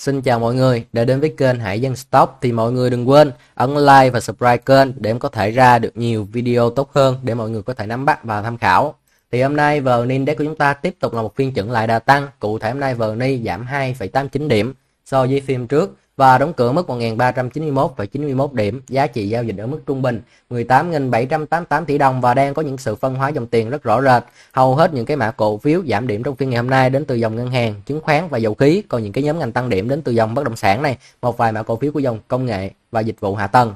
Xin chào mọi người, đã đến với kênh Hải Dân stop thì mọi người đừng quên ấn like và subscribe kênh để em có thể ra được nhiều video tốt hơn để mọi người có thể nắm bắt và tham khảo. Thì hôm nay VN Index của chúng ta tiếp tục là một phiên chuẩn lại đà tăng, cụ thể hôm nay VN giảm 2,89 điểm so với phiên trước và đóng cửa mức 1.391,91 điểm, giá trị giao dịch ở mức trung bình 18.788 tỷ đồng và đang có những sự phân hóa dòng tiền rất rõ rệt. Hầu hết những cái mã cổ phiếu giảm điểm trong phiên ngày hôm nay đến từ dòng ngân hàng, chứng khoán và dầu khí, còn những cái nhóm ngành tăng điểm đến từ dòng bất động sản này, một vài mã cổ phiếu của dòng công nghệ và dịch vụ hạ tầng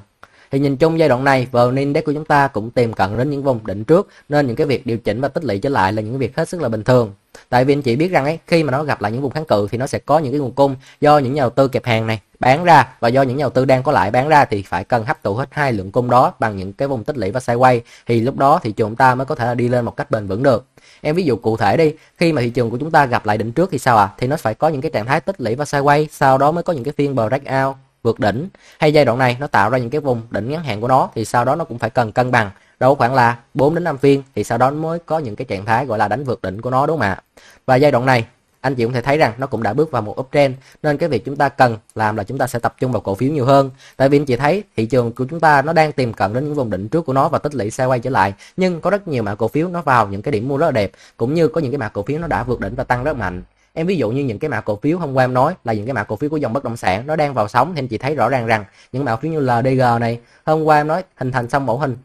thì nhìn chung giai đoạn này vn index của chúng ta cũng tìm cận đến những vùng đỉnh trước nên những cái việc điều chỉnh và tích lũy trở lại là những việc hết sức là bình thường tại vì anh chị biết rằng ấy khi mà nó gặp lại những vùng kháng cự thì nó sẽ có những cái nguồn cung do những nhà đầu tư kẹp hàng này bán ra và do những nhà đầu tư đang có lại bán ra thì phải cần hấp thụ hết hai lượng cung đó bằng những cái vùng tích lũy và sideways thì lúc đó thị trường ta mới có thể đi lên một cách bền vững được em ví dụ cụ thể đi khi mà thị trường của chúng ta gặp lại đỉnh trước thì sao ạ à? thì nó phải có những cái trạng thái tích lũy và sideways sau đó mới có những cái phiên breakout vượt đỉnh hay giai đoạn này nó tạo ra những cái vùng đỉnh ngắn hạn của nó thì sau đó nó cũng phải cần cân bằng đâu khoảng là 4 đến 5 phiên thì sau đó mới có những cái trạng thái gọi là đánh vượt đỉnh của nó đúng không ạ và giai đoạn này anh chị cũng thể thấy rằng nó cũng đã bước vào một uptrend nên cái việc chúng ta cần làm là chúng ta sẽ tập trung vào cổ phiếu nhiều hơn tại vì anh chị thấy thị trường của chúng ta nó đang tìm cận đến những vùng đỉnh trước của nó và tích lũy xe quay trở lại nhưng có rất nhiều mã cổ phiếu nó vào những cái điểm mua rất là đẹp cũng như có những cái mã cổ phiếu nó đã vượt đỉnh và tăng rất mạnh em ví dụ như những cái mã cổ phiếu hôm qua em nói là những cái mã cổ phiếu của dòng bất động sản nó đang vào sóng thì anh chị thấy rõ ràng rằng những mã cổ phiếu như LDG này hôm qua em nói hình thành xong mẫu hình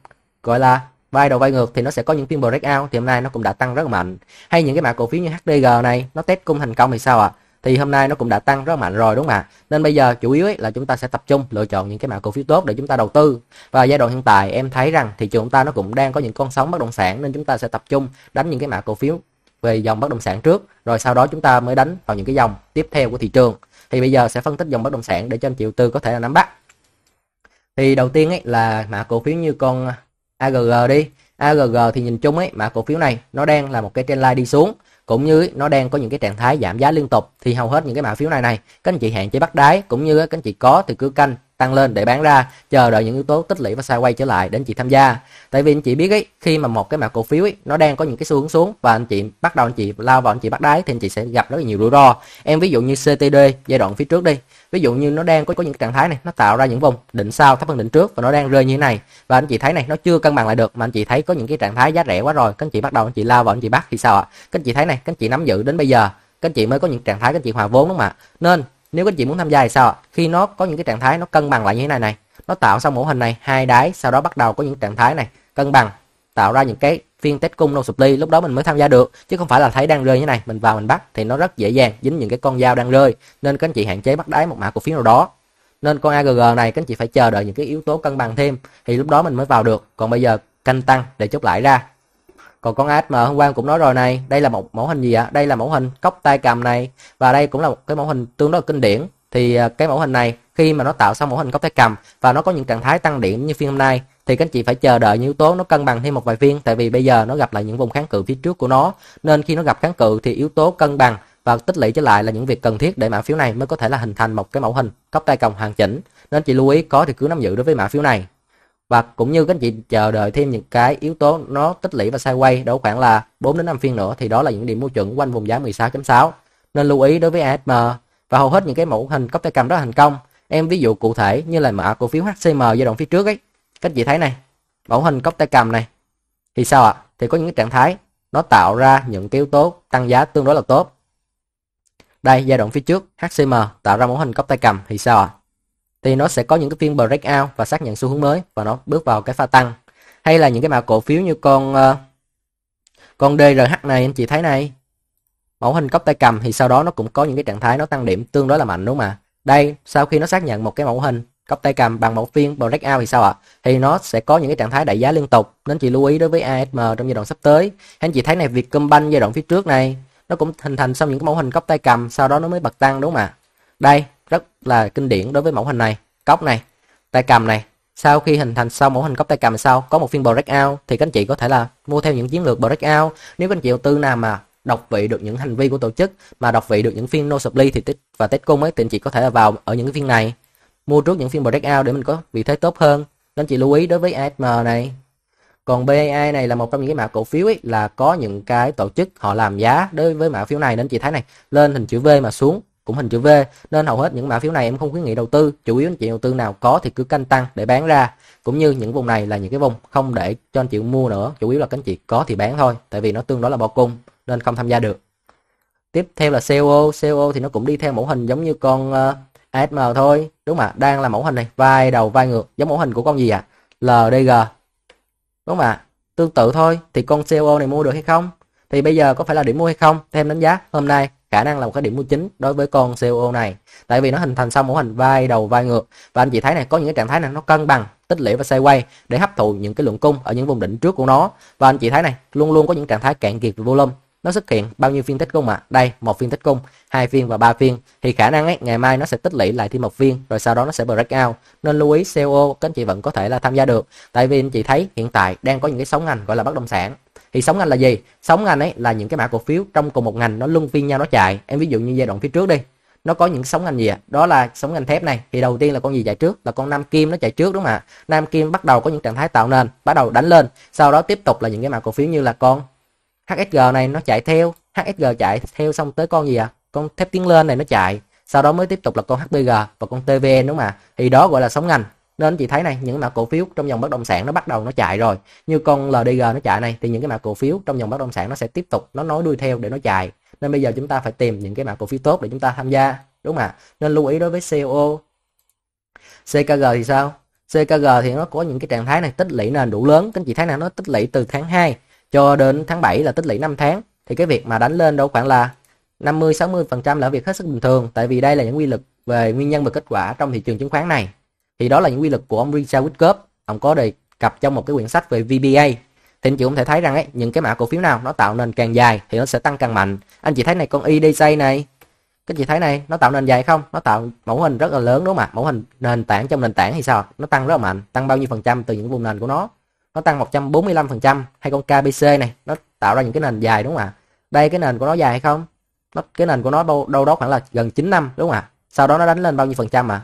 gọi là vai đầu vai ngược thì nó sẽ có những phiên breakout thì hôm nay nó cũng đã tăng rất mạnh hay những cái mã cổ phiếu như HDG này nó test cung thành công thì sao ạ à? thì hôm nay nó cũng đã tăng rất mạnh rồi đúng không ạ nên bây giờ chủ yếu ấy là chúng ta sẽ tập trung lựa chọn những cái mã cổ phiếu tốt để chúng ta đầu tư và giai đoạn hiện tại em thấy rằng thị trường chúng ta nó cũng đang có những con sóng bất động sản nên chúng ta sẽ tập trung đánh những cái mã cổ phiếu về dòng bất động sản trước rồi sau đó chúng ta mới đánh vào những cái dòng tiếp theo của thị trường thì bây giờ sẽ phân tích dòng bất động sản để cho anh chị đầu tư có thể là nắm bắt thì đầu tiên ấy là mã cổ phiếu như con AGG đi AGG thì nhìn chung ấy mã cổ phiếu này nó đang là một cái trendline đi xuống cũng như nó đang có những cái trạng thái giảm giá liên tục thì hầu hết những cái mã phiếu này này các anh chị hạn chế bắt đáy cũng như các anh chị có thì cứ canh tăng lên để bán ra chờ đợi những yếu tố tích lũy và xa quay trở lại đến chị tham gia tại vì anh chị biết ấy khi mà một cái mã cổ phiếu ấy nó đang có những cái xu hướng xuống và anh chị bắt đầu anh chị lao vào anh chị bắt đáy thì anh chị sẽ gặp rất là nhiều rủi ro em ví dụ như CTD giai đoạn phía trước đi ví dụ như nó đang có có những trạng thái này nó tạo ra những vùng đỉnh sau thấp hơn đỉnh trước và nó đang rơi như thế này và anh chị thấy này nó chưa cân bằng lại được mà anh chị thấy có những cái trạng thái giá rẻ quá rồi các anh chị bắt đầu anh chị lao vào anh chị bắt thì sao ạ các anh chị thấy này các anh chị nắm giữ đến bây giờ các anh chị mới có những trạng thái các anh chị hòa vốn đúng không ạ nên nếu các chị muốn tham gia thì sao khi nó có những cái trạng thái nó cân bằng lại như thế này này nó tạo xong mẫu hình này hai đáy sau đó bắt đầu có những trạng thái này cân bằng tạo ra những cái phiên test cung nô sụp ly lúc đó mình mới tham gia được chứ không phải là thấy đang rơi như này mình vào mình bắt thì nó rất dễ dàng dính những cái con dao đang rơi nên các anh chị hạn chế bắt đáy một mã cổ phiếu nào đó nên con AGG này các anh chị phải chờ đợi những cái yếu tố cân bằng thêm thì lúc đó mình mới vào được còn bây giờ canh tăng để chốt lại ra còn con ad mà hôm qua cũng nói rồi này đây là một mẫu hình gì ạ đây là mẫu hình cốc tay cầm này và đây cũng là một cái mẫu hình tương đối kinh điển thì à, cái mẫu hình này khi mà nó tạo xong mẫu hình cốc tay cầm và nó có những trạng thái tăng điểm như phiên hôm nay thì các anh chị phải chờ đợi những yếu tố nó cân bằng thêm một vài phiên tại vì bây giờ nó gặp lại những vùng kháng cự phía trước của nó nên khi nó gặp kháng cự thì yếu tố cân bằng và tích lũy trở lại là những việc cần thiết để mã phiếu này mới có thể là hình thành một cái mẫu hình cốc tay cầm hoàn chỉnh nên chị lưu ý có thì cứ nắm giữ đối với mã phiếu này và cũng như các anh chị chờ đợi thêm những cái yếu tố nó tích lũy và sideways đó khoảng là 4 đến 5 phiên nữa thì đó là những điểm mua chuẩn quanh vùng giá 16.6 nên lưu ý đối với ASM và hầu hết những cái mẫu hình cốc tay cầm rất thành công em ví dụ cụ thể như là mã cổ phiếu HCM giai đoạn phía trước ấy các anh chị thấy này mẫu hình cốc tay cầm này thì sao ạ thì có những cái trạng thái nó tạo ra những cái yếu tố tăng giá tương đối là tốt đây giai đoạn phía trước HCM tạo ra mẫu hình cốc tay cầm thì sao ạ thì nó sẽ có những cái phiên breakout và xác nhận xu hướng mới và nó bước vào cái pha tăng hay là những cái mã cổ phiếu như con uh, con DRH này anh chị thấy này mẫu hình cốc tay cầm thì sau đó nó cũng có những cái trạng thái nó tăng điểm tương đối là mạnh đúng không ạ đây sau khi nó xác nhận một cái mẫu hình cốc tay cầm bằng mẫu phiên breakout thì sao ạ thì nó sẽ có những cái trạng thái đẩy giá liên tục nên chị lưu ý đối với ASM trong giai đoạn sắp tới anh chị thấy này việc Vietcombank giai đoạn phía trước này nó cũng hình thành xong những cái mẫu hình cốc tay cầm sau đó nó mới bật tăng đúng không ạ đây rất là kinh điển đối với mẫu hình này cốc này tay cầm này sau khi hình thành xong mẫu hình cốc tay cầm sau có một phiên breakout thì các anh chị có thể là mua theo những chiến lược breakout nếu các anh chị đầu tư nào mà đọc vị được những hành vi của tổ chức mà đọc vị được những phiên no supply thì và tết cung ấy thì anh chị có thể là vào ở những phiên này mua trước những phiên breakout để mình có vị thế tốt hơn nên chị lưu ý đối với ASM này còn BAI này là một trong những cái mã cổ phiếu ấy là có những cái tổ chức họ làm giá đối với mã phiếu này nên chị thấy này lên hình chữ V mà xuống cũng hình chữ V nên hầu hết những mã phiếu này em không khuyến nghị đầu tư chủ yếu anh chị đầu tư nào có thì cứ canh tăng để bán ra cũng như những vùng này là những cái vùng không để cho anh chị mua nữa chủ yếu là các anh chị có thì bán thôi tại vì nó tương đối là bỏ cung nên không tham gia được tiếp theo là COO COO thì nó cũng đi theo mẫu hình giống như con uh, ờ, ASM thôi đúng mà đang là mẫu hình này vai đầu vai ngược giống mẫu hình của con gì ạ à? LDG đúng mà tương tự thôi thì con COO này mua được hay không thì bây giờ có phải là điểm mua hay không theo đánh giá hôm nay khả năng là một cái điểm mua chính đối với con COO này tại vì nó hình thành xong mẫu hình vai đầu vai ngược và anh chị thấy này có những cái trạng thái này nó cân bằng tích lũy và xoay quay để hấp thụ những cái lượng cung ở những vùng đỉnh trước của nó và anh chị thấy này luôn luôn có những trạng thái cạn kiệt về volume nó xuất hiện bao nhiêu phiên tích cung ạ à? đây một phiên tích cung hai phiên và ba phiên thì khả năng ấy ngày mai nó sẽ tích lũy lại thêm một phiên rồi sau đó nó sẽ break out nên lưu ý CO các anh chị vẫn có thể là tham gia được tại vì anh chị thấy hiện tại đang có những cái sóng ngành gọi là bất động sản thì sóng ngành là gì sóng ngành ấy là những cái mã cổ phiếu trong cùng một ngành nó luân phiên nhau nó chạy em ví dụ như giai đoạn phía trước đi nó có những sóng ngành gì ạ đó là sóng ngành thép này thì đầu tiên là con gì chạy trước là con nam kim nó chạy trước đúng không ạ nam kim bắt đầu có những trạng thái tạo nên bắt đầu đánh lên sau đó tiếp tục là những cái mã cổ phiếu như là con hsg này nó chạy theo hsg chạy theo xong tới con gì ạ con thép tiến lên này nó chạy sau đó mới tiếp tục là con HBG và con tvn đúng không ạ thì đó gọi là sóng ngành nên chị thấy này những mã cổ phiếu trong dòng bất động sản nó bắt đầu nó chạy rồi như con LDG nó chạy này thì những cái mã cổ phiếu trong dòng bất động sản nó sẽ tiếp tục nó nối đuôi theo để nó chạy nên bây giờ chúng ta phải tìm những cái mã cổ phiếu tốt để chúng ta tham gia đúng không ạ nên lưu ý đối với COO CKG thì sao CKG thì nó có những cái trạng thái này tích lũy nền đủ lớn các chị thấy là nó tích lũy từ tháng 2 cho đến tháng 7 là tích lũy 5 tháng thì cái việc mà đánh lên đâu khoảng là 50 60 phần trăm là việc hết sức bình thường tại vì đây là những quy lực về nguyên nhân và kết quả trong thị trường chứng khoán này thì đó là những quy luật của ông Richard Whitcup ông có đề cập trong một cái quyển sách về VBA thì anh chị cũng thể thấy rằng ấy những cái mã cổ phiếu nào nó tạo nền càng dài thì nó sẽ tăng càng mạnh anh chị thấy này con IDC này các chị thấy này nó tạo nền dài không nó tạo mẫu hình rất là lớn đúng không ạ mẫu hình nền tảng trong nền tảng thì sao nó tăng rất là mạnh tăng bao nhiêu phần trăm từ những vùng nền của nó nó tăng 145 phần trăm hay con KBC này nó tạo ra những cái nền dài đúng không ạ đây cái nền của nó dài hay không nó, cái nền của nó đâu, đâu đó khoảng là gần 9 năm đúng không ạ sau đó nó đánh lên bao nhiêu phần trăm ạ à?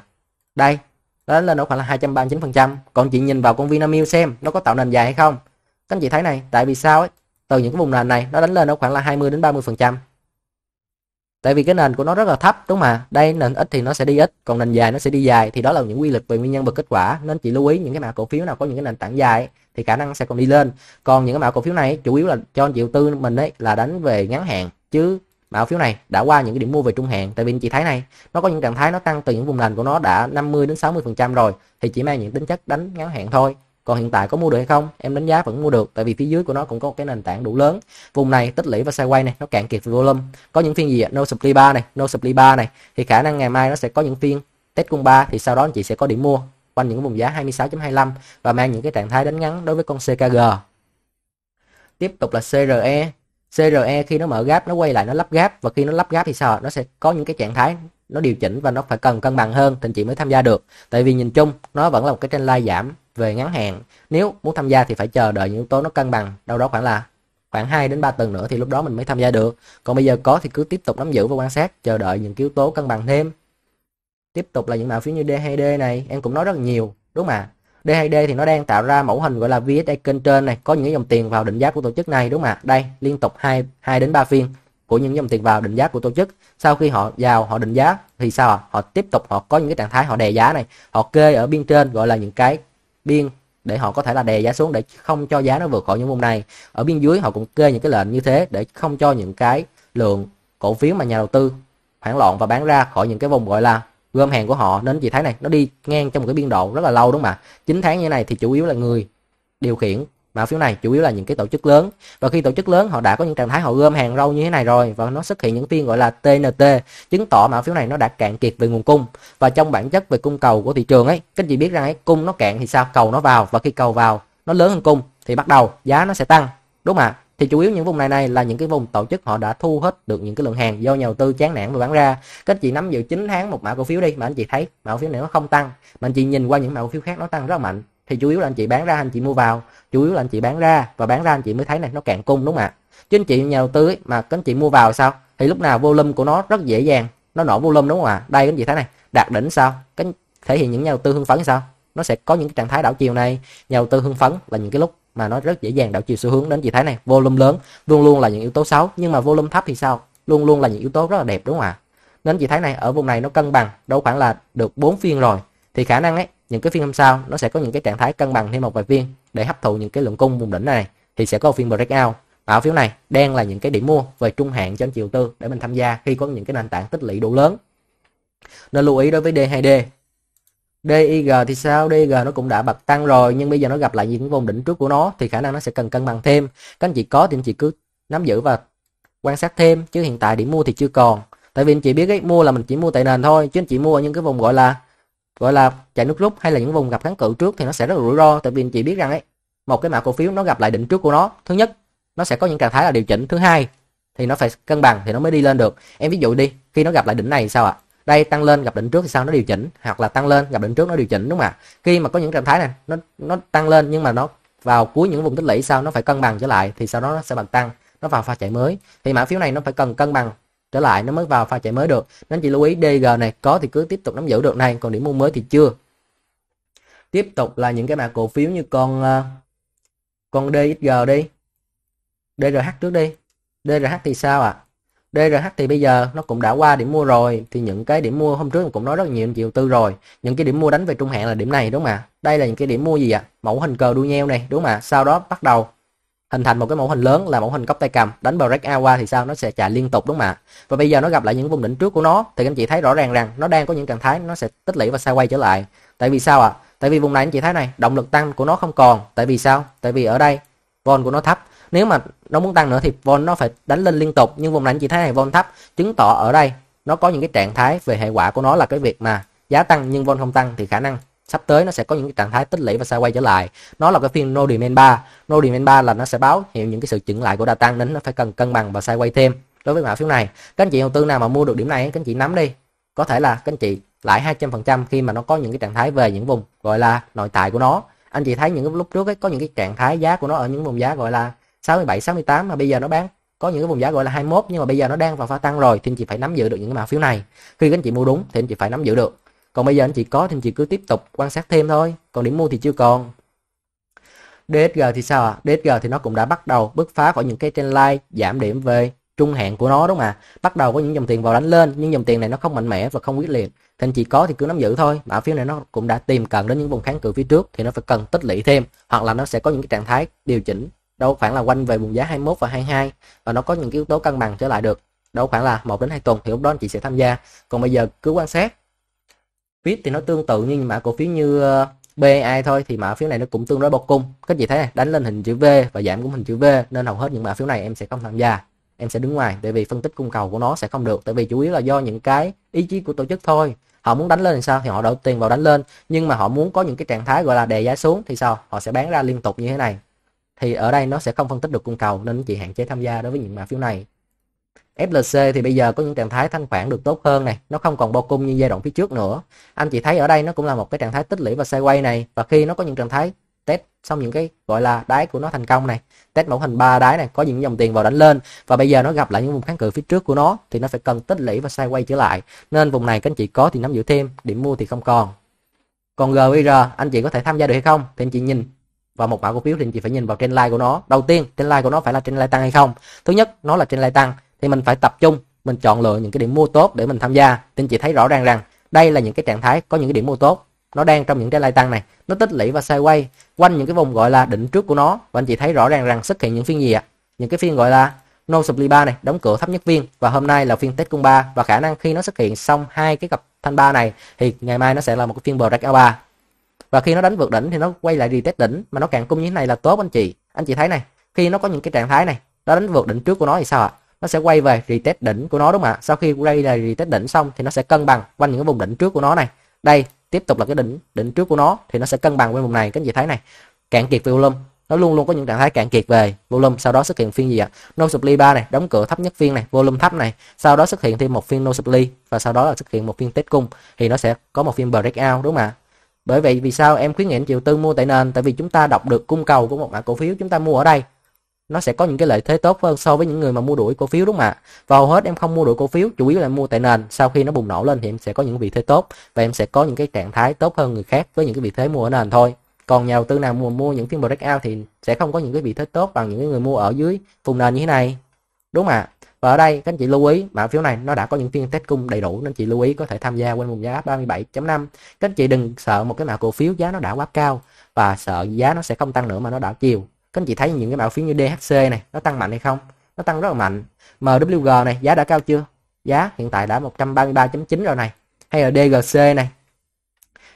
đây nó lên ở khoảng là 239%. Còn chị nhìn vào con Vinamilk xem nó có tạo nền dài hay không. Các anh chị thấy này, tại vì sao ấy? Từ những cái vùng nền này nó đánh lên ở khoảng là 20 đến 30%. Tại vì cái nền của nó rất là thấp đúng mà. Đây nền ít thì nó sẽ đi ít, còn nền dài nó sẽ đi dài thì đó là những quy luật về nguyên nhân và kết quả. Nên chị lưu ý những cái mã cổ phiếu nào có những cái nền tảng dài thì khả năng sẽ còn đi lên. Còn những cái mã cổ phiếu này chủ yếu là cho anh chị đầu tư mình ấy là đánh về ngắn hạn chứ mà cổ phiếu này đã qua những cái điểm mua về trung hạn tại vì anh chị thấy này nó có những trạng thái nó tăng từ những vùng nền của nó đã 50 đến 60 phần trăm rồi thì chỉ mang những tính chất đánh ngắn hạn thôi còn hiện tại có mua được hay không em đánh giá vẫn mua được tại vì phía dưới của nó cũng có cái nền tảng đủ lớn vùng này tích lũy và sideways này nó cạn kiệt volume có những phiên gì ạ no supply bar này no supply bar này thì khả năng ngày mai nó sẽ có những phiên test cung 3 thì sau đó anh chị sẽ có điểm mua quanh những vùng giá 26.25 và mang những cái trạng thái đánh ngắn đối với con CKG tiếp tục là CRE CRE khi nó mở gáp, nó quay lại nó lắp gáp. và khi nó lắp gáp thì sao nó sẽ có những cái trạng thái nó điều chỉnh và nó phải cần cân bằng hơn thì anh chị mới tham gia được tại vì nhìn chung nó vẫn là một cái trend line giảm về ngắn hạn nếu muốn tham gia thì phải chờ đợi những yếu tố nó cân bằng đâu đó khoảng là khoảng 2 đến 3 tuần nữa thì lúc đó mình mới tham gia được còn bây giờ có thì cứ tiếp tục nắm giữ và quan sát chờ đợi những yếu tố cân bằng thêm tiếp tục là những mã phiếu như D2D này em cũng nói rất nhiều đúng không ạ? D2D thì nó đang tạo ra mẫu hình gọi là vsa kênh trên này có những cái dòng tiền vào định giá của tổ chức này đúng không ạ đây liên tục 2 2 đến 3 phiên của những dòng tiền vào định giá của tổ chức sau khi họ vào họ định giá thì sao họ tiếp tục họ có những cái trạng thái họ đè giá này họ kê ở biên trên gọi là những cái biên để họ có thể là đè giá xuống để không cho giá nó vượt khỏi những vùng này ở biên dưới họ cũng kê những cái lệnh như thế để không cho những cái lượng cổ phiếu mà nhà đầu tư hoảng loạn và bán ra khỏi những cái vùng gọi là gom hàng của họ nên chị thấy này nó đi ngang trong một cái biên độ rất là lâu đúng không ạ 9 tháng như thế này thì chủ yếu là người điều khiển mã phiếu này chủ yếu là những cái tổ chức lớn và khi tổ chức lớn họ đã có những trạng thái họ gom hàng rau như thế này rồi và nó xuất hiện những phiên gọi là TNT chứng tỏ mã phiếu này nó đã cạn kiệt về nguồn cung và trong bản chất về cung cầu của thị trường ấy các anh chị biết rằng ấy cung nó cạn thì sao cầu nó vào và khi cầu vào nó lớn hơn cung thì bắt đầu giá nó sẽ tăng đúng không ạ thì chủ yếu những vùng này này là những cái vùng tổ chức họ đã thu hết được những cái lượng hàng do nhà đầu tư chán nản và bán ra các anh chị nắm giữ 9 tháng một mã cổ phiếu đi mà anh chị thấy mã cổ phiếu này nó không tăng mà anh chị nhìn qua những mã cổ phiếu khác nó tăng rất mạnh thì chủ yếu là anh chị bán ra anh chị mua vào chủ yếu là anh chị bán ra và bán ra anh chị mới thấy này nó cạn cung đúng không ạ chứ anh chị nhà đầu tư ấy, mà các anh chị mua vào sao thì lúc nào volume của nó rất dễ dàng nó nổ volume đúng không ạ đây anh chị thấy này đạt đỉnh sao cái thể hiện những nhà đầu tư hưng phấn sao nó sẽ có những trạng thái đảo chiều này nhà đầu tư hưng phấn là những cái lúc mà nó rất dễ dàng đảo chiều xu hướng đến vị thế này volume lớn luôn luôn là những yếu tố xấu nhưng mà volume thấp thì sao luôn luôn là những yếu tố rất là đẹp đúng không ạ à? nên chị thấy này ở vùng này nó cân bằng đâu khoảng là được 4 phiên rồi thì khả năng ấy những cái phiên hôm sau nó sẽ có những cái trạng thái cân bằng thêm một vài phiên để hấp thụ những cái lượng cung vùng đỉnh này thì sẽ có phiên breakout bảo phiếu này đang là những cái điểm mua về trung hạn trên chiều tư để mình tham gia khi có những cái nền tảng tích lũy đủ lớn nên lưu ý đối với D2D DIG thì sao? DIG nó cũng đã bật tăng rồi nhưng bây giờ nó gặp lại những vùng đỉnh trước của nó thì khả năng nó sẽ cần cân bằng thêm. Các anh chị có thì anh chị cứ nắm giữ và quan sát thêm chứ hiện tại điểm mua thì chưa còn. Tại vì anh chị biết ấy, mua là mình chỉ mua tại nền thôi chứ anh chị mua ở những cái vùng gọi là gọi là chạy nước rút hay là những vùng gặp kháng cự trước thì nó sẽ rất là rủi ro tại vì anh chị biết rằng ấy một cái mã cổ phiếu nó gặp lại đỉnh trước của nó thứ nhất nó sẽ có những trạng thái là điều chỉnh thứ hai thì nó phải cân bằng thì nó mới đi lên được em ví dụ đi khi nó gặp lại đỉnh này sao ạ à? đây tăng lên gặp đỉnh trước thì sao nó điều chỉnh hoặc là tăng lên gặp đỉnh trước nó điều chỉnh đúng không ạ khi mà có những trạng thái này nó nó tăng lên nhưng mà nó vào cuối những vùng tích lũy sau nó phải cân bằng trở lại thì sau đó nó sẽ bằng tăng nó vào pha chạy mới thì mã phiếu này nó phải cần cân bằng trở lại nó mới vào pha chạy mới được nên chị lưu ý DG này có thì cứ tiếp tục nắm giữ được này còn điểm mua mới thì chưa tiếp tục là những cái mã cổ phiếu như con ờ, con DXG đi DRH trước đi DRH thì sao ạ à? DRH thì bây giờ nó cũng đã qua điểm mua rồi thì những cái điểm mua hôm trước cũng nói rất nhiều anh chị đầu tư rồi những cái điểm mua đánh về trung hạn là điểm này đúng không ạ đây là những cái điểm mua gì ạ mẫu hình cờ đuôi nheo này đúng không ạ sau đó bắt đầu hình thành một cái mẫu hình lớn là mẫu hình cốc tay cầm đánh vào breakout qua thì sao nó sẽ chạy liên tục đúng không ạ và bây giờ nó gặp lại những vùng đỉnh trước của nó thì anh chị thấy rõ ràng rằng nó đang có những trạng thái nó sẽ tích lũy và sai quay trở lại tại vì sao ạ tại vì vùng này anh chị thấy này động lực tăng của nó không còn tại vì sao tại vì ở đây vol của nó thấp nếu mà nó muốn tăng nữa thì vol nó phải đánh lên liên tục nhưng vùng này anh chị thấy này vol thấp chứng tỏ ở đây nó có những cái trạng thái về hệ quả của nó là cái việc mà giá tăng nhưng vol không tăng thì khả năng sắp tới nó sẽ có những cái trạng thái tích lũy và xa quay trở lại nó là cái phiên no demand 3 no demand 3 là nó sẽ báo hiệu những cái sự chững lại của đà tăng nên nó phải cần cân bằng và xa quay thêm đối với mã phiếu này các anh chị đầu tư nào mà mua được điểm này các anh chị nắm đi có thể là các anh chị lãi 200% khi mà nó có những cái trạng thái về những vùng gọi là nội tại của nó anh chị thấy những lúc trước ấy, có những cái trạng thái giá của nó ở những vùng giá gọi là 67 68 mà bây giờ nó bán có những cái vùng giá gọi là 21 nhưng mà bây giờ nó đang vào pha tăng rồi thì anh chị phải nắm giữ được những cái mã phiếu này khi anh chị mua đúng thì anh chị phải nắm giữ được còn bây giờ anh chị có thì anh chị cứ tiếp tục quan sát thêm thôi còn điểm mua thì chưa còn DSG thì sao ạ? À? DSG thì nó cũng đã bắt đầu bứt phá khỏi những cái trendline giảm điểm về trung hạn của nó đúng không ạ? À? Bắt đầu có những dòng tiền vào đánh lên nhưng dòng tiền này nó không mạnh mẽ và không quyết liệt. Thì anh chị có thì cứ nắm giữ thôi. Mã phiếu này nó cũng đã tìm cận đến những vùng kháng cự phía trước thì nó phải cần tích lũy thêm hoặc là nó sẽ có những cái trạng thái điều chỉnh đâu khoảng là quanh về vùng giá 21 và 22 và nó có những yếu tố cân bằng trở lại được đâu khoảng là một đến hai tuần thì lúc đó anh chị sẽ tham gia còn bây giờ cứ quan sát VIP thì nó tương tự như mã cổ phiếu như ờ, BAI thôi thì mã phiếu này nó cũng tương đối bọc cung các chị thấy này, đánh lên hình chữ V và giảm cũng hình chữ V nên hầu hết những mã phiếu này em sẽ không tham gia em sẽ đứng ngoài tại vì phân tích cung cầu của nó sẽ không được tại vì chủ yếu là do những cái ý chí của tổ chức thôi họ muốn đánh lên thì sao thì họ đổ tiền vào đánh lên nhưng mà họ muốn có những cái trạng thái gọi là đè giá xuống thì sao họ sẽ bán ra liên tục như thế này thì ở đây nó sẽ không phân tích được cung cầu nên chị hạn chế tham gia đối với những mã phiếu này FLC thì bây giờ có những trạng thái thanh khoản được tốt hơn này nó không còn bao cung như giai đoạn phía trước nữa anh chị thấy ở đây nó cũng là một cái trạng thái tích lũy và sideways này và khi nó có những trạng thái test xong những cái gọi là đáy của nó thành công này test mẫu hình ba đáy này có những dòng tiền vào đánh lên và bây giờ nó gặp lại những vùng kháng cự phía trước của nó thì nó phải cần tích lũy và sideways trở lại nên vùng này các anh chị có thì nắm giữ thêm điểm mua thì không còn còn GVR anh chị có thể tham gia được hay không thì anh chị nhìn và một mã cổ phiếu thì anh chị phải nhìn vào trên line của nó đầu tiên trên line của nó phải là trên line tăng hay không thứ nhất nó là trên line tăng thì mình phải tập trung mình chọn lựa những cái điểm mua tốt để mình tham gia thì anh chị thấy rõ ràng rằng đây là những cái trạng thái có những cái điểm mua tốt nó đang trong những cái lai tăng này nó tích lũy và sideways quanh những cái vùng gọi là đỉnh trước của nó và anh chị thấy rõ ràng rằng xuất hiện những phiên gì ạ những cái phiên gọi là no supply bar này đóng cửa thấp nhất viên và hôm nay là phiên test cung ba và khả năng khi nó xuất hiện xong hai cái cặp thanh ba này thì ngày mai nó sẽ là một cái phiên breakout ba và khi nó đánh vượt đỉnh thì nó quay lại retest đỉnh mà nó càng cung như thế này là tốt anh chị anh chị thấy này khi nó có những cái trạng thái này nó đánh vượt đỉnh trước của nó thì sao ạ nó sẽ quay về retest đỉnh của nó đúng không ạ sau khi quay là retest đỉnh xong thì nó sẽ cân bằng quanh những cái vùng đỉnh trước của nó này đây tiếp tục là cái đỉnh đỉnh trước của nó thì nó sẽ cân bằng quanh vùng này các anh chị thấy này cạn kiệt về volume nó luôn luôn có những trạng thái cạn kiệt về volume sau đó xuất hiện phiên gì ạ no supply ba này đóng cửa thấp nhất phiên này volume thấp này sau đó xuất hiện thêm một phiên no supply và sau đó là xuất hiện một phiên test cung thì nó sẽ có một phiên breakout đúng không ạ bởi vậy vì sao em khuyến nghị anh chị đầu tư mua tại nền tại vì chúng ta đọc được cung cầu của một mã cổ phiếu chúng ta mua ở đây nó sẽ có những cái lợi thế tốt hơn so với những người mà mua đuổi cổ phiếu đúng không ạ và hầu hết em không mua đuổi cổ phiếu chủ yếu là mua tại nền sau khi nó bùng nổ lên thì em sẽ có những vị thế tốt và em sẽ có những cái trạng thái tốt hơn người khác với những cái vị thế mua ở nền thôi còn nhà đầu tư nào mua mua những phiên breakout thì sẽ không có những cái vị thế tốt bằng những người mua ở dưới vùng nền như thế này đúng không ạ và ở đây các anh chị lưu ý mã phiếu này nó đã có những phiên test cung đầy đủ nên chị lưu ý có thể tham gia quanh vùng giá 37.5 các anh chị đừng sợ một cái mã cổ phiếu giá nó đã quá cao và sợ giá nó sẽ không tăng nữa mà nó đảo chiều các anh chị thấy những cái mã phiếu như DHC này nó tăng mạnh hay không nó tăng rất là mạnh MWG này giá đã cao chưa giá hiện tại đã 133.9 rồi này hay là DGC này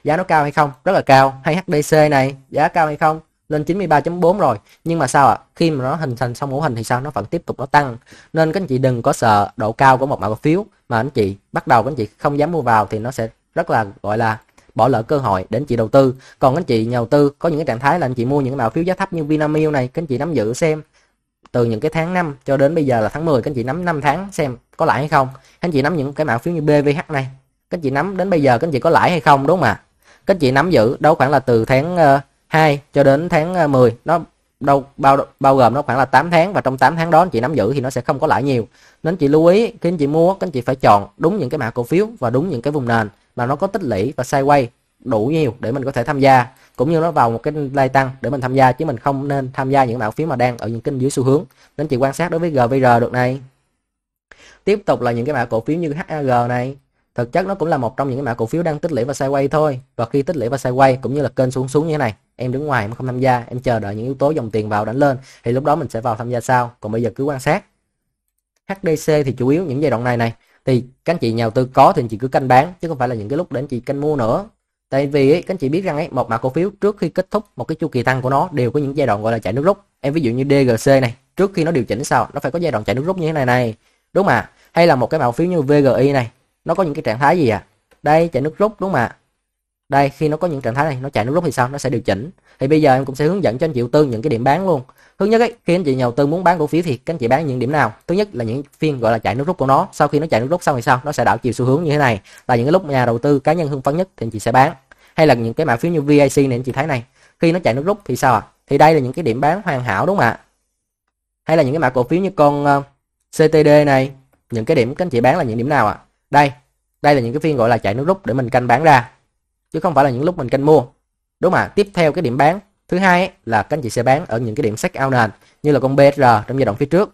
giá nó cao hay không rất là cao hay HDC này giá cao hay không lên 93.4 rồi nhưng mà sao ạ à? khi mà nó hình thành xong ngũ hình thì sao nó vẫn tiếp tục nó tăng nên các anh chị đừng có sợ độ cao của một mã cổ phiếu mà anh chị bắt đầu các anh chị không dám mua vào thì nó sẽ rất là gọi là bỏ lỡ cơ hội để anh chị đầu tư còn anh chị nhà đầu tư có những cái trạng thái là anh chị mua những mã phiếu giá thấp như Vinamilk này các anh chị nắm giữ xem từ những cái tháng 5 cho đến bây giờ là tháng 10 các anh chị nắm 5 tháng xem có lãi hay không các anh chị nắm những cái mã phiếu như BVH này các anh chị nắm đến bây giờ các anh chị có lãi hay không đúng không ạ các anh chị nắm giữ đâu khoảng là từ tháng 2 cho đến tháng 10 à, nó đâu bao bao gồm nó khoảng là 8 tháng và trong 8 tháng đó anh chị nắm giữ thì nó sẽ không có lãi nhiều nên chị lưu ý khi anh chị mua các anh chị phải chọn đúng những cái mã cổ phiếu và đúng những cái vùng nền mà nó có tích lũy và sideways đủ nhiều để mình có thể tham gia cũng như nó vào một cái lay tăng để mình tham gia chứ mình không nên tham gia những mã cổ phiếu mà đang ở những kênh dưới xu hướng nên chị quan sát đối với GVR được này tiếp tục là những cái mã cổ phiếu như HAG này thực chất nó cũng là một trong những cái mã cổ phiếu đang tích lũy và sideways thôi và khi tích lũy và sideways cũng như là kênh xuống xuống như thế này em đứng ngoài em không tham gia em chờ đợi những yếu tố dòng tiền vào đánh lên thì lúc đó mình sẽ vào tham gia sau còn bây giờ cứ quan sát HDC thì chủ yếu những giai đoạn này này thì các anh chị nhà đầu tư có thì anh chị cứ canh bán chứ không phải là những cái lúc để anh chị canh mua nữa tại vì ấy, các anh chị biết rằng ấy một mã cổ phiếu trước khi kết thúc một cái chu kỳ tăng của nó đều có những giai đoạn gọi là chạy nước rút em ví dụ như DGC này trước khi nó điều chỉnh sau nó phải có giai đoạn chạy nước rút như thế này này đúng mà hay là một cái mã cổ phiếu như VGI này nó có những cái trạng thái gì à đây chạy nước rút đúng không ạ đây khi nó có những trạng thái này nó chạy nước rút thì sao nó sẽ điều chỉnh thì bây giờ em cũng sẽ hướng dẫn cho anh chị đầu tư những cái điểm bán luôn thứ nhất ấy, khi anh chị nhà đầu tư muốn bán cổ phiếu thì các anh chị bán những điểm nào thứ nhất là những phiên gọi là chạy nước rút của nó sau khi nó chạy nước rút xong thì sao nó sẽ đảo chiều xu hướng như thế này là những cái lúc nhà đầu tư cá nhân hưng phấn nhất thì anh chị sẽ bán hay là những cái mã phiếu như VIC này anh chị thấy này khi nó chạy nước rút thì sao ạ à? thì đây là những cái điểm bán hoàn hảo đúng không ạ hay là những cái mã cổ phiếu như con ờ, CTD này những cái điểm các anh chị bán là những điểm nào ạ à? đây đây là những cái phiên gọi là chạy nước rút để mình canh bán ra chứ không phải là những lúc mình canh mua đúng mà tiếp theo cái điểm bán thứ hai là các anh chị sẽ bán ở những cái điểm sách out nền như là con BR trong giai đoạn phía trước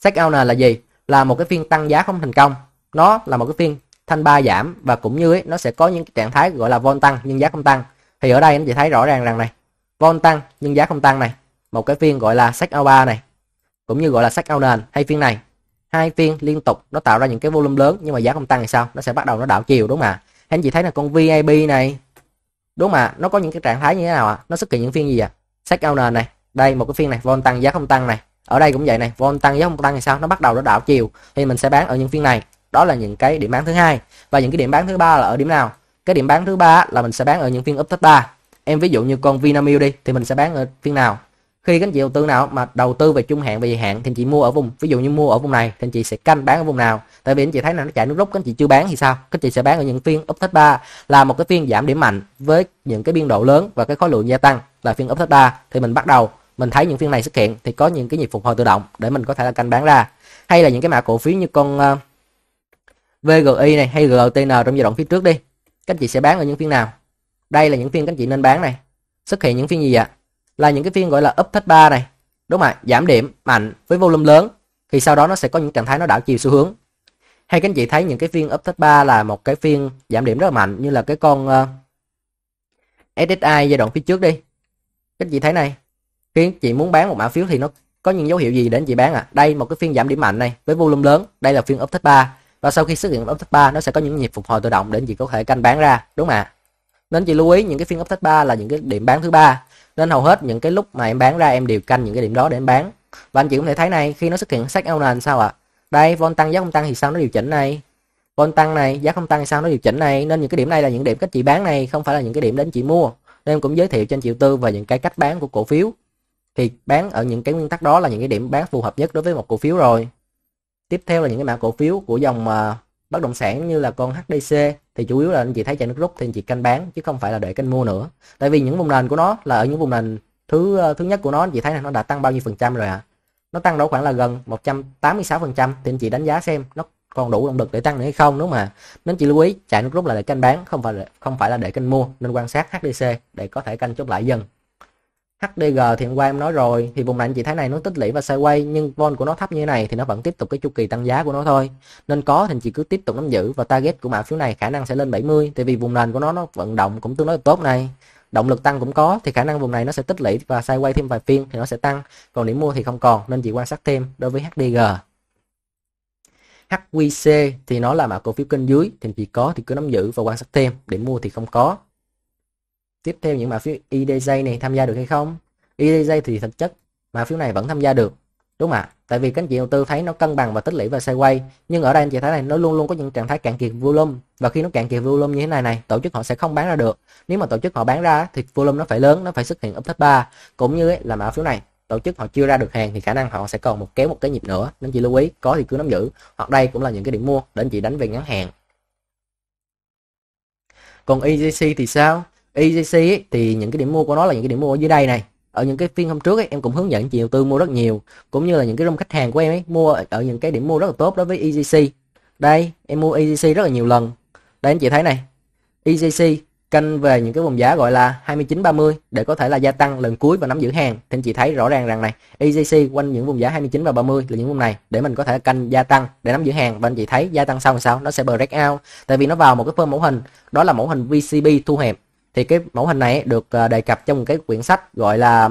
sách out nền là gì là một cái phiên tăng giá không thành công nó là một cái phiên thanh ba giảm và cũng như ấy, nó sẽ có những cái trạng thái gọi là vol tăng nhưng giá không tăng thì ở đây anh chị thấy rõ ràng rằng này vol tăng nhưng giá không tăng này một cái phiên gọi là sách out ba này cũng như gọi là sách out nền hay phiên này hai phiên liên tục nó tạo ra những cái volume lớn nhưng mà giá không tăng thì sao nó sẽ bắt đầu nó đảo chiều đúng không ạ à? anh chị thấy là con VIP này đúng mà nó có những cái trạng thái như thế nào ạ à? nó xuất hiện những phiên gì ạ à? sách owner này đây một cái phiên này vol tăng giá không tăng này ở đây cũng vậy này vol tăng giá không tăng thì sao nó bắt đầu nó đảo chiều thì mình sẽ bán ở những phiên này đó là những cái điểm bán thứ hai và những cái điểm bán thứ ba là ở điểm nào cái điểm bán thứ ba là mình sẽ bán ở những phiên up top 3 em ví dụ như con Vinamilk đi thì mình sẽ bán ở phiên nào khi các anh chị đầu tư nào mà đầu tư về trung hạn và dài hạn thì anh chị mua ở vùng ví dụ như mua ở vùng này thì anh chị sẽ canh bán ở vùng nào tại vì anh chị thấy là nó chạy nước rút các anh chị chưa bán thì sao các anh chị sẽ bán ở những phiên up thách ba là một cái phiên giảm điểm mạnh với những cái biên độ lớn và cái khối lượng gia tăng là phiên up thách ba thì mình bắt đầu mình thấy những phiên này xuất hiện thì có những cái nhịp phục hồi tự động để mình có thể là canh bán ra hay là những cái mã cổ phiếu như con uh, ờ, VGI này hay GTN trong giai đoạn phía trước đi các anh chị sẽ bán ở những phiên nào đây là những phiên các anh chị nên bán này xuất hiện những phiên gì ạ là những cái phiên gọi là up thách 3 này đúng không ạ giảm điểm mạnh với volume lớn thì sau đó nó sẽ có những trạng thái nó đảo chiều xu hướng hay các anh chị thấy những cái phiên up thách 3 là một cái phiên giảm điểm rất là mạnh như là cái con uh, ờ, SSI giai đoạn phía trước đi các anh chị thấy này khi chị muốn bán một mã phiếu thì nó có những dấu hiệu gì để anh chị bán à? đây một cái phiên giảm điểm mạnh này với volume lớn đây là phiên up thách 3 và sau khi xuất hiện up thách 3 nó sẽ có những nhịp phục hồi tự động để anh chị có thể canh bán ra đúng không ạ nên chị lưu ý những cái phiên up thách 3 là những cái điểm bán thứ ba nên hầu hết những cái lúc mà em bán ra em đều canh những cái điểm đó để em bán và anh chị cũng thể thấy này khi nó xuất hiện sách outline sao ạ à? đây vol tăng giá không tăng thì sao nó điều chỉnh này vol tăng này giá không tăng thì sao nó điều chỉnh này nên những cái điểm này là những điểm cách chị bán này không phải là những cái điểm đến chị mua nên em cũng giới thiệu cho anh chị tư về những cái cách bán của cổ phiếu thì bán ở những cái nguyên tắc đó là những cái điểm bán phù hợp nhất đối với một cổ phiếu rồi tiếp theo là những cái mã cổ phiếu của dòng uh, bất động sản như là con HDC thì chủ yếu là anh chị thấy chạy nước rút thì anh chị canh bán chứ không phải là để canh mua nữa tại vì những vùng nền của nó là ở những vùng nền thứ ờ, thứ nhất của nó anh chị thấy là nó đã tăng bao nhiêu phần trăm rồi ạ à? nó tăng đâu khoảng là gần 186 phần trăm thì anh chị đánh giá xem nó còn đủ động lực để tăng nữa hay không đúng không ạ à? nên chị lưu ý chạy nước rút là để canh bán không phải là, không phải là để canh mua nên quan sát HDC để có thể canh chốt lại dần HDG thì hôm qua em nói rồi thì vùng này anh chị thấy này nó tích lũy và sideways nhưng vol của nó thấp như thế này thì nó vẫn tiếp tục cái chu kỳ tăng giá của nó thôi nên có thì anh chị cứ tiếp tục nắm giữ và target của mã phiếu này khả năng sẽ lên 70 tại vì vùng nền của nó nó vận động cũng tương đối tốt này động lực tăng cũng có thì khả năng vùng này nó sẽ tích lũy và sideways thêm vài phiên thì nó sẽ tăng còn điểm mua thì không còn nên chị quan sát thêm đối với HDG HQC thì nó là mã cổ phiếu kênh dưới thì chị có thì cứ nắm giữ và quan sát thêm điểm mua thì không có tiếp theo những mã phiếu IDJ này tham gia được hay không IDJ thì thực chất mã phiếu này vẫn tham gia được đúng không ạ tại vì các anh chị đầu tư thấy nó cân bằng và tích lũy và xoay quay nhưng ở đây anh chị thấy này nó luôn luôn có những trạng thái cạn kiệt volume và khi nó cạn kiệt volume như thế này này tổ chức họ sẽ không bán ra được nếu mà tổ chức họ bán ra thì volume nó phải lớn nó phải xuất hiện up thấp ba cũng như ấy, là mã phiếu này tổ chức họ chưa ra được hàng thì khả năng họ sẽ còn một kéo một cái nhịp nữa nên chị lưu ý có thì cứ nắm giữ hoặc đây cũng là những cái điểm mua để anh chị đánh về ngắn hạn còn EGC thì sao EJC ấy, thì những cái điểm mua của nó là những cái điểm mua ở dưới đây này ở những cái phiên hôm trước ấy, em cũng hướng dẫn chị đầu tư mua rất nhiều cũng như là những cái rong khách hàng của em ấy mua ở những cái điểm mua rất là tốt đối với EJC đây em mua EJC rất là nhiều lần đây anh chị thấy này EJC canh về những cái vùng giá gọi là 29-30 để có thể là gia tăng lần cuối và nắm giữ hàng thì anh chị thấy rõ ràng rằng này EJC quanh những vùng giá 29 và 30 là những vùng này để mình có thể canh gia tăng để nắm giữ hàng và anh chị thấy gia tăng xong sao nó sẽ break out tại vì nó vào một cái form mẫu hình đó là mẫu hình VCB thu hẹp thì cái mẫu hình này được ờ, đề cập trong một cái quyển sách gọi là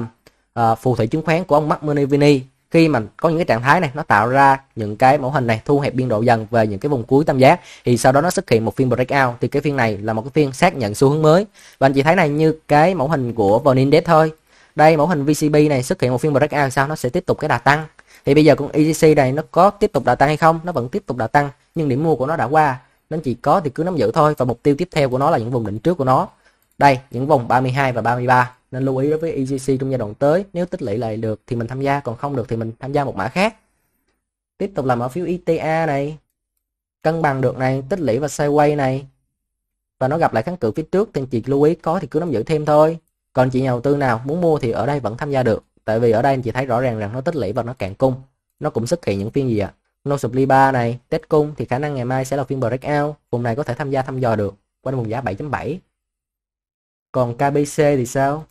ờ, phù thủy chứng khoán của ông Mark Minervini khi mà có những cái trạng thái này nó tạo ra những cái mẫu hình này thu hẹp biên độ dần về những cái vùng cuối tam giác thì sau đó nó xuất hiện một phiên breakout thì cái phiên này là một cái phiên xác nhận xu hướng mới và anh chị thấy này như cái mẫu hình của vn index thôi đây mẫu hình vcb này xuất hiện một phiên breakout sao nó sẽ tiếp tục cái đà tăng thì bây giờ con EGC này nó có tiếp tục đà tăng hay không nó vẫn tiếp tục đà tăng nhưng điểm mua của nó đã qua nên chỉ có thì cứ nắm giữ thôi và mục tiêu tiếp theo của nó là những vùng đỉnh trước của nó đây, những vùng 32 và 33 nên lưu ý đối với EGC trong giai đoạn tới, nếu tích lũy lại được thì mình tham gia, còn không được thì mình tham gia một mã khác. Tiếp tục làm ở phiếu ITA e này, cân bằng được này, tích lũy và sideways này. Và nó gặp lại kháng cự phía trước thì chị lưu ý có thì cứ nắm giữ thêm thôi. Còn chị nhà đầu tư nào muốn mua thì ở đây vẫn tham gia được, tại vì ở đây anh chị thấy rõ ràng rằng nó tích lũy và nó cạn cung. Nó cũng xuất hiện những phiên gì ạ? À? No supply bar này, tết cung thì khả năng ngày mai sẽ là phiên breakout, vùng này có thể tham gia thăm dò được quanh vùng giá 7.7 còn KBC thì sao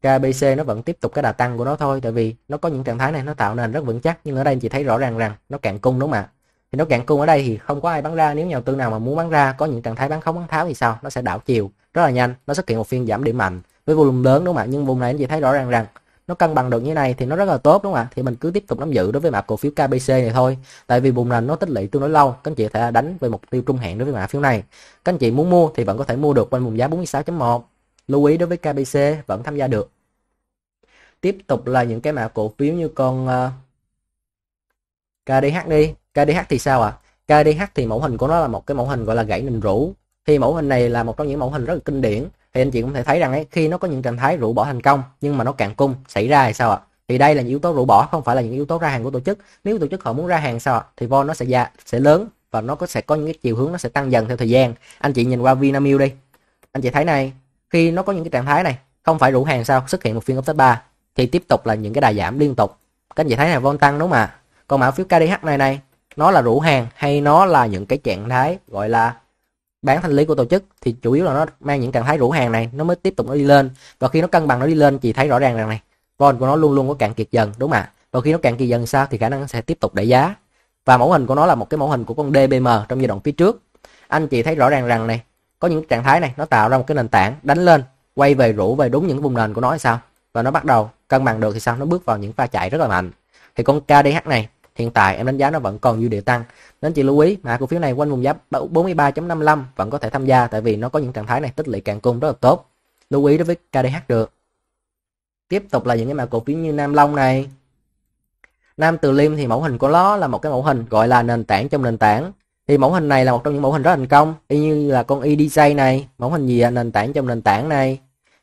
KBC nó vẫn tiếp tục cái đà tăng của nó thôi tại vì nó có những trạng thái này nó tạo nền rất vững chắc nhưng ở đây anh chị thấy rõ ràng rằng nó cạn cung đúng không ạ thì nó cạn cung ở đây thì không có ai bán ra nếu nhà đầu tư nào mà muốn bán ra có những trạng thái bán không bán tháo thì sao nó sẽ đảo chiều rất là nhanh nó xuất hiện một phiên giảm điểm mạnh với volume lớn đúng không ạ nhưng vùng này anh chị thấy rõ ràng rằng nó cân bằng được như này thì nó rất là tốt đúng không ạ thì mình cứ tiếp tục nắm giữ đối với mã cổ phiếu KBC này thôi tại vì vùng này nó tích lũy tương đối lâu các anh chị có thể đánh về mục tiêu trung hạn đối với mã phiếu này các anh chị muốn mua thì vẫn có thể mua được quanh vùng giá 46.1 Lưu ý đối với KBC vẫn tham gia được. Tiếp tục là những cái mã cổ phiếu như con ờ, KDH đi. KDH thì sao ạ? À? KDH thì mẫu hình của nó là một cái mẫu hình gọi là gãy nền rũ. Thì mẫu hình này là một trong những mẫu hình rất là kinh điển. Thì anh chị cũng thể thấy rằng ấy, khi nó có những trạng thái rũ bỏ thành công nhưng mà nó cạn cung xảy ra thì sao ạ? À? Thì đây là những yếu tố rũ bỏ không phải là những yếu tố ra hàng của tổ chức. Nếu tổ chức họ muốn ra hàng sao ạ? À? Thì vol nó sẽ già, sẽ lớn và nó có sẽ có những cái chiều hướng nó sẽ tăng dần theo thời gian. Anh chị nhìn qua Vinamilk đi. Anh chị thấy này, khi nó có những cái trạng thái này không phải rủ hàng sao xuất hiện một phiên offset 3 thì tiếp tục là những cái đà giảm liên tục các anh chị thấy là vol tăng đúng không ạ còn mã phiếu KDH này này nó là rủ hàng hay nó là những cái trạng thái gọi là bán thanh lý của tổ chức thì chủ yếu là nó mang những trạng thái rủ hàng này nó mới tiếp tục nó đi lên và khi nó cân bằng nó đi lên chị thấy rõ ràng rằng này vol của nó luôn luôn có cạn kiệt dần đúng không ạ và khi nó cạn kiệt dần sao thì khả năng sẽ tiếp tục đẩy giá và mẫu hình của nó là một cái mẫu hình của con DBM trong giai đoạn phía trước anh chị thấy rõ ràng rằng này có những trạng thái này nó tạo ra một cái nền tảng đánh lên quay về rũ về đúng những vùng nền của nó hay sao và nó bắt đầu cân bằng được thì sao nó bước vào những pha chạy rất là mạnh thì con KDH này hiện tại em đánh giá nó vẫn còn dư địa tăng nên chị lưu ý mã cổ phiếu này quanh vùng giá 43.55 vẫn có thể tham gia tại vì nó có những trạng thái này tích lũy càng cung rất là tốt lưu ý đối với KDH được tiếp tục là những cái mã cổ phiếu như Nam Long này Nam Từ Liêm thì mẫu hình của nó là một cái mẫu hình gọi là nền tảng trong nền tảng thì mẫu hình này là một trong những mẫu hình rất thành công y như là con EDJ này mẫu hình gì ạ nền tảng trong nền tảng này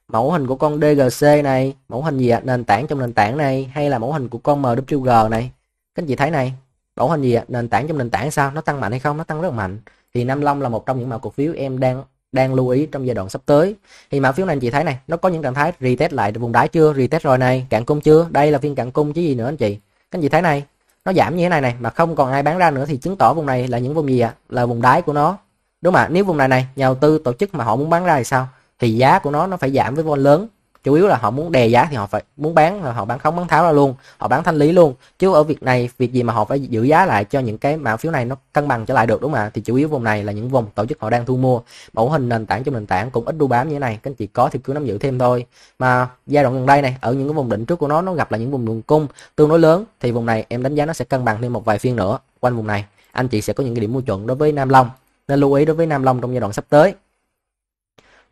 mẫu hình của con DGC này mẫu hình gì ạ nền tảng trong nền tảng này hay là mẫu hình của con MWG này các anh chị thấy này mẫu hình gì ạ nền tảng trong nền tảng sao nó tăng mạnh hay không nó tăng rất mạnh thì Nam Long là một trong những mã cổ phiếu em đang đang lưu ý trong giai đoạn sắp tới thì mã phiếu này anh chị thấy này nó có những trạng thái retest lại vùng đáy chưa retest rồi này cạn cung chưa đây là phiên cạn cung chứ gì nữa anh chị các anh chị thấy này nó giảm như thế này này mà không còn ai bán ra nữa thì chứng tỏ vùng này là những vùng gì ạ à? là vùng đáy của nó đúng không ạ nếu vùng này này nhà đầu tư tổ chức mà họ muốn bán ra thì sao thì giá của nó nó phải giảm với vol lớn chủ yếu là họ muốn đè giá thì họ phải muốn bán là họ bán khống bán tháo ra luôn họ bán thanh lý luôn chứ ở việc này việc gì mà họ phải giữ giá lại cho những cái mã phiếu này nó cân bằng trở lại được đúng không ạ thì chủ yếu vùng này là những vùng tổ chức họ đang thu mua mẫu hình nền tảng trong nền tảng cũng ít đu bám như thế này các anh chị có thì cứ nắm giữ thêm thôi mà giai đoạn gần đây này ở những cái vùng đỉnh trước của nó nó gặp là những vùng đường cung tương đối lớn thì vùng này em đánh giá nó sẽ cân bằng thêm một vài phiên nữa quanh vùng này anh chị sẽ có những cái điểm mua chuẩn đối với Nam Long nên lưu ý đối với Nam Long trong giai đoạn sắp tới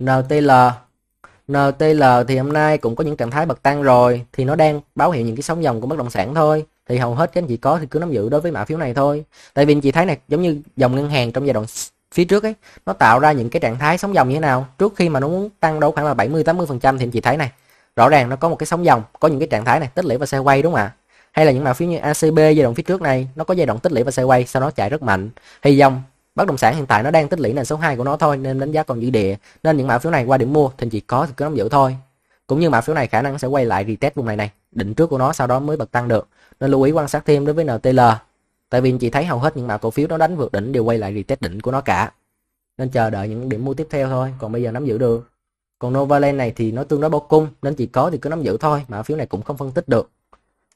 NTL NTL thì hôm nay cũng có những trạng thái bật tăng rồi thì nó đang báo hiệu những cái sóng dòng của bất động sản thôi thì hầu hết các anh chị có thì cứ nắm giữ đối với mã phiếu này thôi tại vì anh chị thấy này giống như dòng ngân hàng trong giai đoạn phía trước ấy nó tạo ra những cái trạng thái sóng dòng như thế nào trước khi mà nó muốn tăng đâu khoảng là 70 80 phần trăm thì anh chị thấy này rõ ràng nó có một cái sóng dòng có những cái trạng thái này tích lũy và xe quay đúng không ạ hay là những mã phiếu như ACB giai đoạn phía trước này nó có giai đoạn tích lũy và xe quay sau đó chạy rất mạnh thì dòng bất động sản hiện tại nó đang tích lũy nền số 2 của nó thôi nên đánh giá còn dư địa nên những mã phiếu này qua điểm mua thì chỉ có thì cứ nắm giữ thôi cũng như mã phiếu này khả năng sẽ quay lại retest vùng này này định trước của nó sau đó mới bật tăng được nên lưu ý quan sát thêm đối với NTL tại vì chị thấy hầu hết những mã cổ phiếu nó đánh vượt đỉnh đều quay lại retest đỉnh của nó cả nên chờ đợi những điểm mua tiếp theo thôi còn bây giờ nắm giữ được còn Novaland này thì nó tương đối bao cung nên chỉ có thì cứ nắm giữ thôi mã phiếu này cũng không phân tích được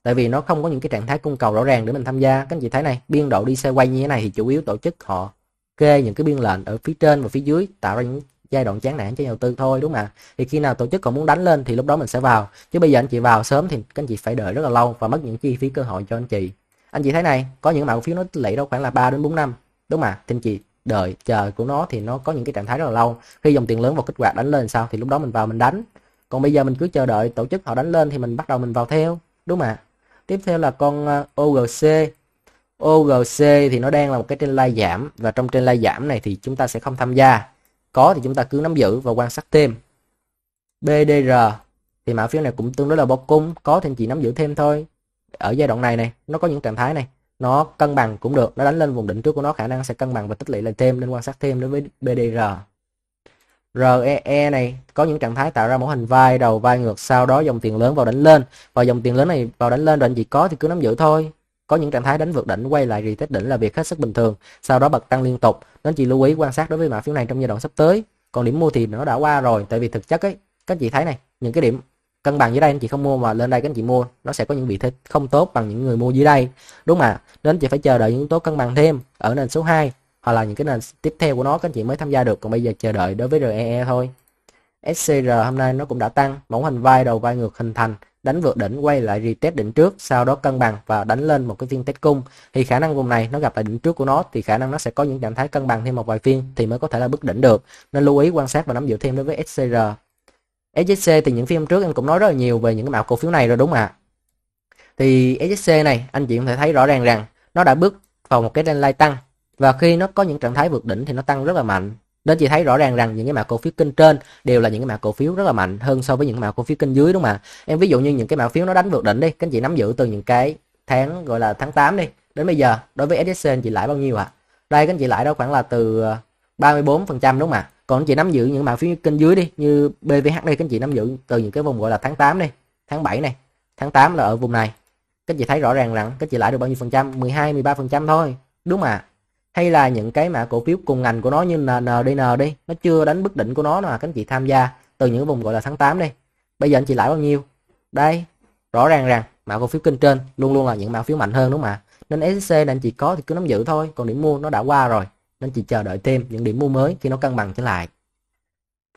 tại vì nó không có những cái trạng thái cung cầu rõ ràng để mình tham gia các anh chị thấy này biên độ đi xe quay như thế này thì chủ yếu tổ chức họ kê những cái biên lệnh ở phía trên và phía dưới tạo ra những giai đoạn chán nản cho nhà đầu tư thôi đúng không ạ thì khi nào tổ chức còn muốn đánh lên thì lúc đó mình sẽ vào chứ bây giờ anh chị vào sớm thì các anh chị phải đợi rất là lâu và mất những chi phí cơ hội cho anh chị anh chị thấy này có những mã cổ phiếu nó tỷ lệ đâu khoảng là 3 đến 4 năm đúng không ạ thì anh chị đợi chờ của nó thì nó có những cái trạng thái rất là lâu khi dòng tiền lớn vào kích hoạt đánh lên sao thì lúc đó mình vào mình đánh còn bây giờ mình cứ chờ đợi tổ chức họ đánh lên thì mình bắt đầu mình vào theo đúng không ạ tiếp theo là con ờ, OGC OGC thì nó đang là một cái trên lai giảm và trong trên lai giảm này thì chúng ta sẽ không tham gia có thì chúng ta cứ nắm giữ và quan sát thêm BDR thì mã phiếu này cũng tương đối là bọc cung có thì chỉ nắm giữ thêm thôi ở giai đoạn này này nó có những trạng thái này nó cân bằng cũng được nó đánh lên vùng đỉnh trước của nó khả năng sẽ cân bằng và tích lũy lại thêm nên quan sát thêm đối với BDR REE e này có những trạng thái tạo ra mẫu hình vai đầu vai ngược sau đó dòng tiền lớn vào đánh lên và dòng tiền lớn này vào đánh lên rồi anh chị có thì cứ nắm giữ thôi có những trạng thái đánh vượt đỉnh quay lại retest đỉnh là việc hết sức bình thường, sau đó bật tăng liên tục, nên chị lưu ý quan sát đối với mã phiếu này trong giai đoạn sắp tới. Còn điểm mua thì nó đã qua rồi, tại vì thực chất ấy, các chị thấy này, những cái điểm cân bằng dưới đây anh chị không mua mà lên đây các anh chị mua, nó sẽ có những vị thế không tốt bằng những người mua dưới đây. Đúng mà, nên chị phải chờ đợi những yếu tố cân bằng thêm ở nền số 2 hoặc là những cái nền tiếp theo của nó các anh chị mới tham gia được, còn bây giờ chờ đợi đối với REE e thôi. SCR hôm nay nó cũng đã tăng, mẫu hình vai đầu vai ngược hình thành đánh vượt đỉnh quay lại retest đỉnh trước sau đó cân bằng và đánh lên một cái phiên test cung thì khả năng vùng này nó gặp lại đỉnh trước của nó thì khả năng nó sẽ có những trạng thái cân bằng thêm một vài phiên thì mới có thể là bứt đỉnh được nên lưu ý quan sát và nắm giữ thêm đối với SCR SJC thì những phiên trước em cũng nói rất là nhiều về những cái mạo cổ phiếu này rồi đúng không ạ thì SJC này anh chị cũng thể thấy rõ ràng rằng nó đã bước vào một cái trend line tăng và khi nó có những trạng thái vượt đỉnh thì nó tăng rất là mạnh nên chị thấy rõ ràng rằng những cái mã cổ phiếu kênh trên đều là những cái mã cổ phiếu rất là mạnh hơn so với những mã cổ phiếu kênh dưới đúng không ạ em ví dụ như những cái mã phiếu nó đánh vượt đỉnh đi các anh chị nắm giữ từ những cái tháng gọi là tháng 8 đi đến bây giờ đối với SSC anh chị lãi bao nhiêu ạ à? đây các anh chị lãi đâu khoảng là từ 34 ờ, phần trăm đúng không ạ còn anh chị nắm giữ những mã phiếu kênh dưới đi như BVH đây các anh chị nắm giữ từ những cái vùng gọi là tháng 8 đi tháng 7 này tháng 8 là ở vùng này các chị thấy rõ ràng rằng các chị lãi được bao nhiêu phần trăm 12 13 phần trăm thôi đúng mà hay là những cái mã cổ phiếu cùng ngành của nó như NDN đi nó chưa đánh bức định của nó là các anh chị tham gia từ những vùng gọi là tháng 8 đi bây giờ anh chị lãi bao nhiêu đây rõ ràng rằng mã cổ phiếu kinh trên luôn luôn là những mã phiếu mạnh hơn đúng không ạ nên SC anh chị có thì cứ nắm giữ thôi còn điểm mua nó đã qua rồi nên chị chờ đợi thêm những điểm mua mới khi nó cân bằng trở lại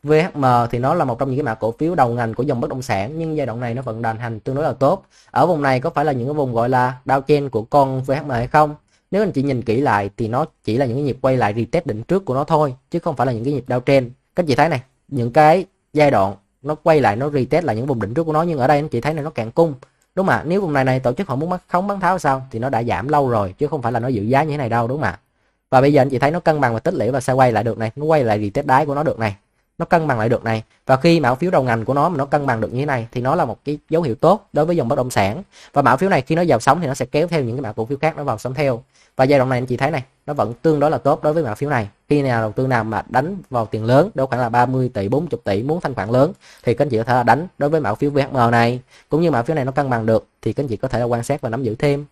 VHM thì nó là một trong những cái mã cổ phiếu đầu ngành của dòng bất động sản nhưng giai đoạn này nó vẫn đàn hành tương đối là tốt ở vùng này có phải là những cái vùng gọi là đao downtrend của con VHM hay không nếu anh chị nhìn kỹ lại thì nó chỉ là những cái nhịp quay lại retest đỉnh trước của nó thôi, chứ không phải là những cái nhịp trên Các chị thấy này, những cái giai đoạn nó quay lại nó retest là những vùng đỉnh trước của nó nhưng ở đây anh chị thấy là nó cạn cung. Đúng mà, nếu vùng này này tổ chức họ muốn mắc không bán tháo sao thì nó đã giảm lâu rồi chứ không phải là nó giữ giá như thế này đâu đúng mà. Và bây giờ anh chị thấy nó cân bằng và tích lũy và sẽ quay lại được này, nó quay lại retest đáy của nó được này nó cân bằng lại được này và khi mã phiếu đầu ngành của nó mà nó cân bằng được như thế này thì nó là một cái dấu hiệu tốt đối với dòng bất động sản và mã phiếu này khi nó vào sóng thì nó sẽ kéo theo những cái mã cổ phiếu khác nó vào sóng theo và giai đoạn này anh chị thấy này nó vẫn tương đối là tốt đối với mã phiếu này khi nào đầu tư nào mà đánh vào tiền lớn đâu khoảng là 30 tỷ 40 tỷ muốn thanh khoản lớn thì các anh chị có thể là đánh đối với mã phiếu VHM này cũng như mã phiếu này nó cân bằng được thì các anh chị có thể là quan sát và nắm giữ thêm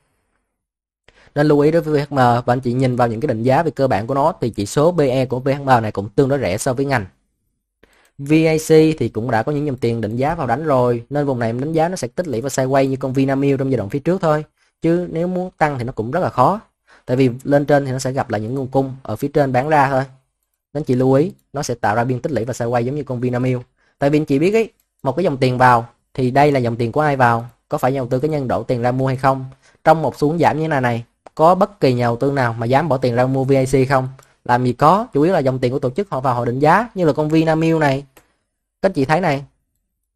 nên lưu ý đối với VHM và anh chị nhìn vào những cái định giá về cơ bản của nó thì chỉ số PE của VHM này cũng tương đối rẻ so với ngành VAC thì cũng đã có những dòng tiền định giá vào đánh rồi nên vùng này đánh giá nó sẽ tích lũy và sideways như con Vinamilk trong giai đoạn phía trước thôi chứ nếu muốn tăng thì nó cũng rất là khó tại vì lên trên thì nó sẽ gặp lại những nguồn cung ở phía trên bán ra thôi nên chị lưu ý nó sẽ tạo ra biên tích lũy và sideways giống như con Vinamilk tại vì chị biết ấy một cái dòng tiền vào thì đây là dòng tiền của ai vào có phải nhà đầu tư cá nhân đổ tiền ra mua hay không trong một xuống giảm như này này có bất kỳ nhà đầu tư nào mà dám bỏ tiền ra mua VIC không làm gì có chủ yếu là dòng tiền của tổ chức họ vào họ định giá như là con Vinamilk này các chị thấy này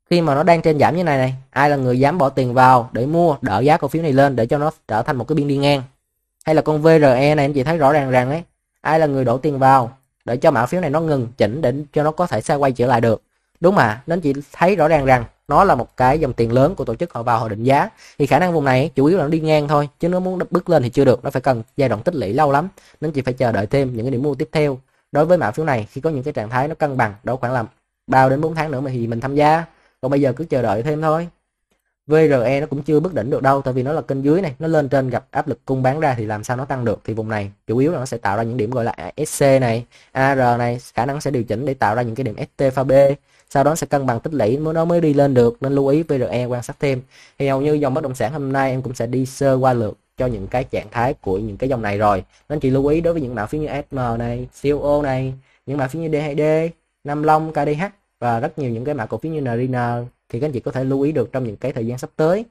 khi mà nó đang trên giảm như này này ai là người dám bỏ tiền vào để mua đỡ giá cổ phiếu này lên để cho nó trở thành một cái biên đi ngang hay là con VRE này anh chị thấy rõ ràng rằng ấy ai là người đổ tiền vào để cho mã phiếu này nó ngừng chỉnh để cho nó có thể xoay quay trở lại được đúng mà nên chị thấy rõ ràng rằng nó là một cái dòng tiền lớn của tổ chức họ vào họ định giá thì khả năng vùng này chủ yếu là nó đi ngang thôi chứ nó muốn bước lên thì chưa được nó phải cần giai đoạn tích lũy lâu lắm nên chị phải chờ đợi thêm những cái điểm mua tiếp theo đối với mã phiếu này khi có những cái trạng thái nó cân bằng đâu khoảng là bao đến 4 tháng nữa mà thì mình tham gia còn bây giờ cứ chờ đợi thêm thôi VRE nó cũng chưa bất đỉnh được đâu tại vì nó là kênh dưới này nó lên trên gặp áp lực cung bán ra thì làm sao nó tăng được thì vùng này chủ yếu là nó sẽ tạo ra những điểm gọi là SC này AR này khả năng sẽ điều chỉnh để tạo ra những cái điểm ST pha B sau đó sẽ cân bằng tích lũy mới nó mới đi lên được nên lưu ý VRE quan sát thêm thì hầu như dòng bất động sản hôm nay em cũng sẽ đi sơ qua lượt cho những cái trạng thái của những cái dòng này rồi nên chị lưu ý đối với những mã phiếu như SM này COO này những mã phiếu như D2D Nam Long KDH và rất nhiều những cái mã cổ phiếu như Narina thì các anh chị có thể lưu ý được trong những cái thời gian sắp tới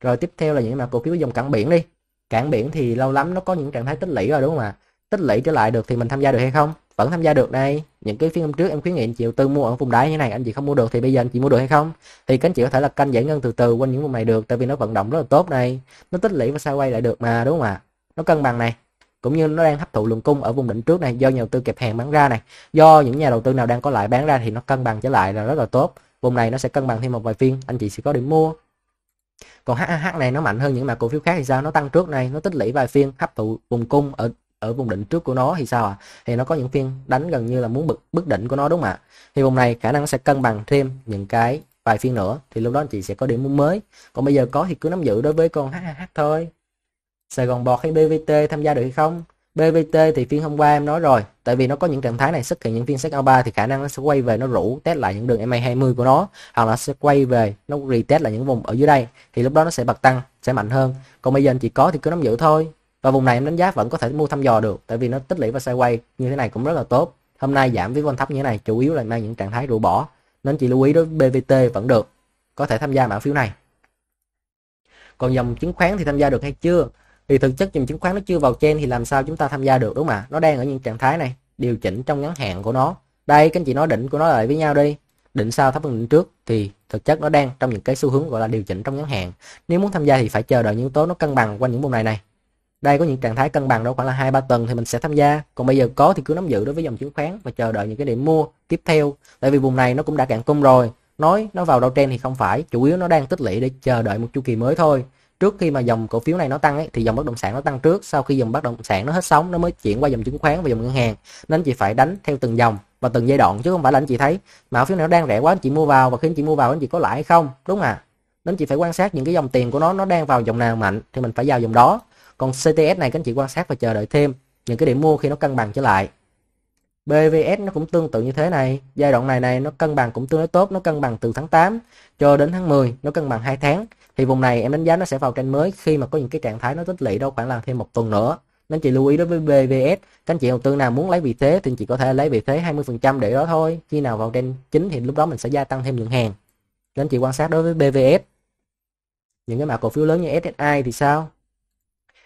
rồi tiếp theo là những mã cổ phiếu dòng cảng biển đi cảng biển thì lâu lắm nó có những trạng thái tích lũy rồi đúng không ạ tích lũy trở lại được thì mình tham gia được hay không vẫn tham gia được đây những cái phiên hôm trước em khuyến nghị anh chị tư mua ở vùng đáy như này anh chị không mua được thì bây giờ anh chị mua được hay không thì các anh chị có thể là canh giải ngân từ từ quanh những vùng này được tại vì nó vận động rất là tốt đây nó tích lũy và sao quay lại được mà đúng không ạ nó cân bằng này cũng như nó đang hấp thụ lượng cung ở vùng đỉnh trước này do nhà đầu tư kẹp hàng bán ra này do những nhà đầu tư nào đang có lại bán ra thì nó cân bằng trở lại là rất là tốt vùng này nó sẽ cân bằng thêm một vài phiên anh chị sẽ có điểm mua còn HAH này nó mạnh hơn những mã cổ phiếu khác thì sao nó tăng trước này nó tích lũy vài phiên hấp thụ vùng cung ở ở vùng đỉnh trước của nó thì sao ạ à? thì nó có những phiên đánh gần như là muốn bực bức đỉnh của nó đúng không ạ thì vùng này khả năng sẽ cân bằng thêm những cái vài phiên nữa thì lúc đó anh chị sẽ có điểm mua mới còn bây giờ có thì cứ nắm giữ đối với con HAH thôi Sài Gòn Bọt hay BVT tham gia được hay không BVT thì phiên hôm qua em nói rồi tại vì nó có những trạng thái này xuất hiện những phiên sách A3 thì khả năng nó sẽ quay về nó rủ test lại những đường MA20 của nó hoặc là sẽ quay về nó retest lại những vùng ở dưới đây thì lúc đó nó sẽ bật tăng sẽ mạnh hơn còn bây giờ anh chỉ có thì cứ nắm giữ thôi và vùng này em đánh giá vẫn có thể mua thăm dò được tại vì nó tích lũy và sideways như thế này cũng rất là tốt hôm nay giảm với con thấp như thế này chủ yếu là mang những trạng thái rũ bỏ nên chỉ lưu ý đối với BVT vẫn được có thể tham gia mã phiếu này còn dòng chứng khoán thì tham gia được hay chưa thì thực chất dòng chứng khoán nó chưa vào trên thì làm sao chúng ta tham gia được đúng không ạ nó đang ở những trạng thái này điều chỉnh trong ngắn hạn của nó đây các anh chị nói đỉnh của nó lại với nhau đi định sau thấp hơn đỉnh trước thì thực chất nó đang trong những cái xu hướng gọi là điều chỉnh trong ngắn hạn nếu muốn tham gia thì phải chờ đợi những yếu tố nó cân bằng qua những vùng này này đây có những trạng thái cân bằng đâu khoảng là hai ba tuần thì mình sẽ tham gia còn bây giờ có thì cứ nắm giữ đối với dòng chứng khoán và chờ đợi những cái điểm mua tiếp theo tại vì vùng này nó cũng đã cạn cung rồi nói nó vào đâu trên thì không phải chủ yếu nó đang tích lũy để chờ đợi một chu kỳ mới thôi trước khi mà dòng cổ phiếu này nó tăng ấy, thì dòng bất động sản nó tăng trước sau khi dòng bất động sản nó hết sóng nó mới chuyển qua dòng chứng khoán và dòng ngân hàng nên chị phải đánh theo từng dòng và từng giai đoạn chứ không phải là anh chị thấy mã phiếu này nó đang rẻ quá anh chị mua vào và khi anh chị mua vào anh chị có lãi hay không đúng à nên chị phải quan sát những cái dòng tiền của nó nó đang vào dòng nào mạnh thì mình phải vào dòng đó còn CTS này các anh chị quan sát và chờ đợi thêm những cái điểm mua khi nó cân bằng trở lại BVS nó cũng tương tự như thế này giai đoạn này này nó cân bằng cũng tương đối tốt nó cân bằng từ tháng 8 cho đến tháng 10 nó cân bằng 2 tháng thì vùng này em đánh giá nó sẽ vào canh mới khi mà có những cái trạng thái nó tích lũy đâu khoảng là thêm một tuần nữa nên chị lưu ý đối với BVS các anh chị đầu tư nào muốn lấy vị thế thì chị có thể lấy vị thế 20% để đó thôi khi nào vào trên chính thì lúc đó mình sẽ gia tăng thêm lượng hàng nên chị quan sát đối với BVS những cái mã cổ phiếu lớn như SSI thì sao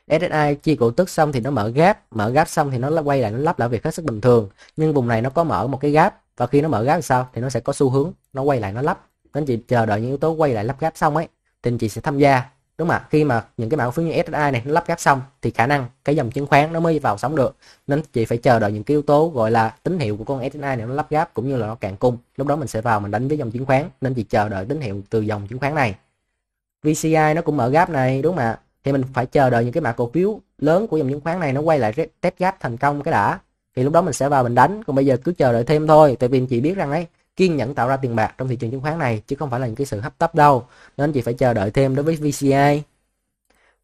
SSI chia cổ tức xong thì nó mở gap mở gap xong thì nó quay lại nó lắp lại việc hết sức bình thường nhưng vùng này nó có mở một cái gap và khi nó mở gap thì sao thì nó sẽ có xu hướng nó quay lại nó lắp nên chị chờ đợi những yếu tố quay lại lắp gap xong ấy thì anh chị sẽ tham gia đúng không ạ khi mà những cái mã cổ phiếu như SSI này nó lắp ráp xong thì khả năng cái dòng chứng khoán nó mới vào sóng được nên chị phải chờ đợi những cái yếu tố gọi là tín hiệu của con SSI này nó lắp ráp cũng như là nó càng cung lúc đó mình sẽ vào mình đánh với dòng chứng khoán nên chị chờ đợi tín hiệu từ dòng chứng khoán này VCI nó cũng mở gáp này đúng không ạ thì mình phải chờ đợi những cái mã cổ phiếu lớn của dòng chứng khoán này nó quay lại test gáp thành công cái đã thì lúc đó mình sẽ vào mình đánh còn bây giờ cứ chờ đợi thêm thôi tại vì chị biết rằng ấy kiên nhẫn tạo ra tiền bạc trong thị trường chứng khoán này chứ không phải là những cái sự hấp tấp đâu nên chị phải chờ đợi thêm đối với VCI,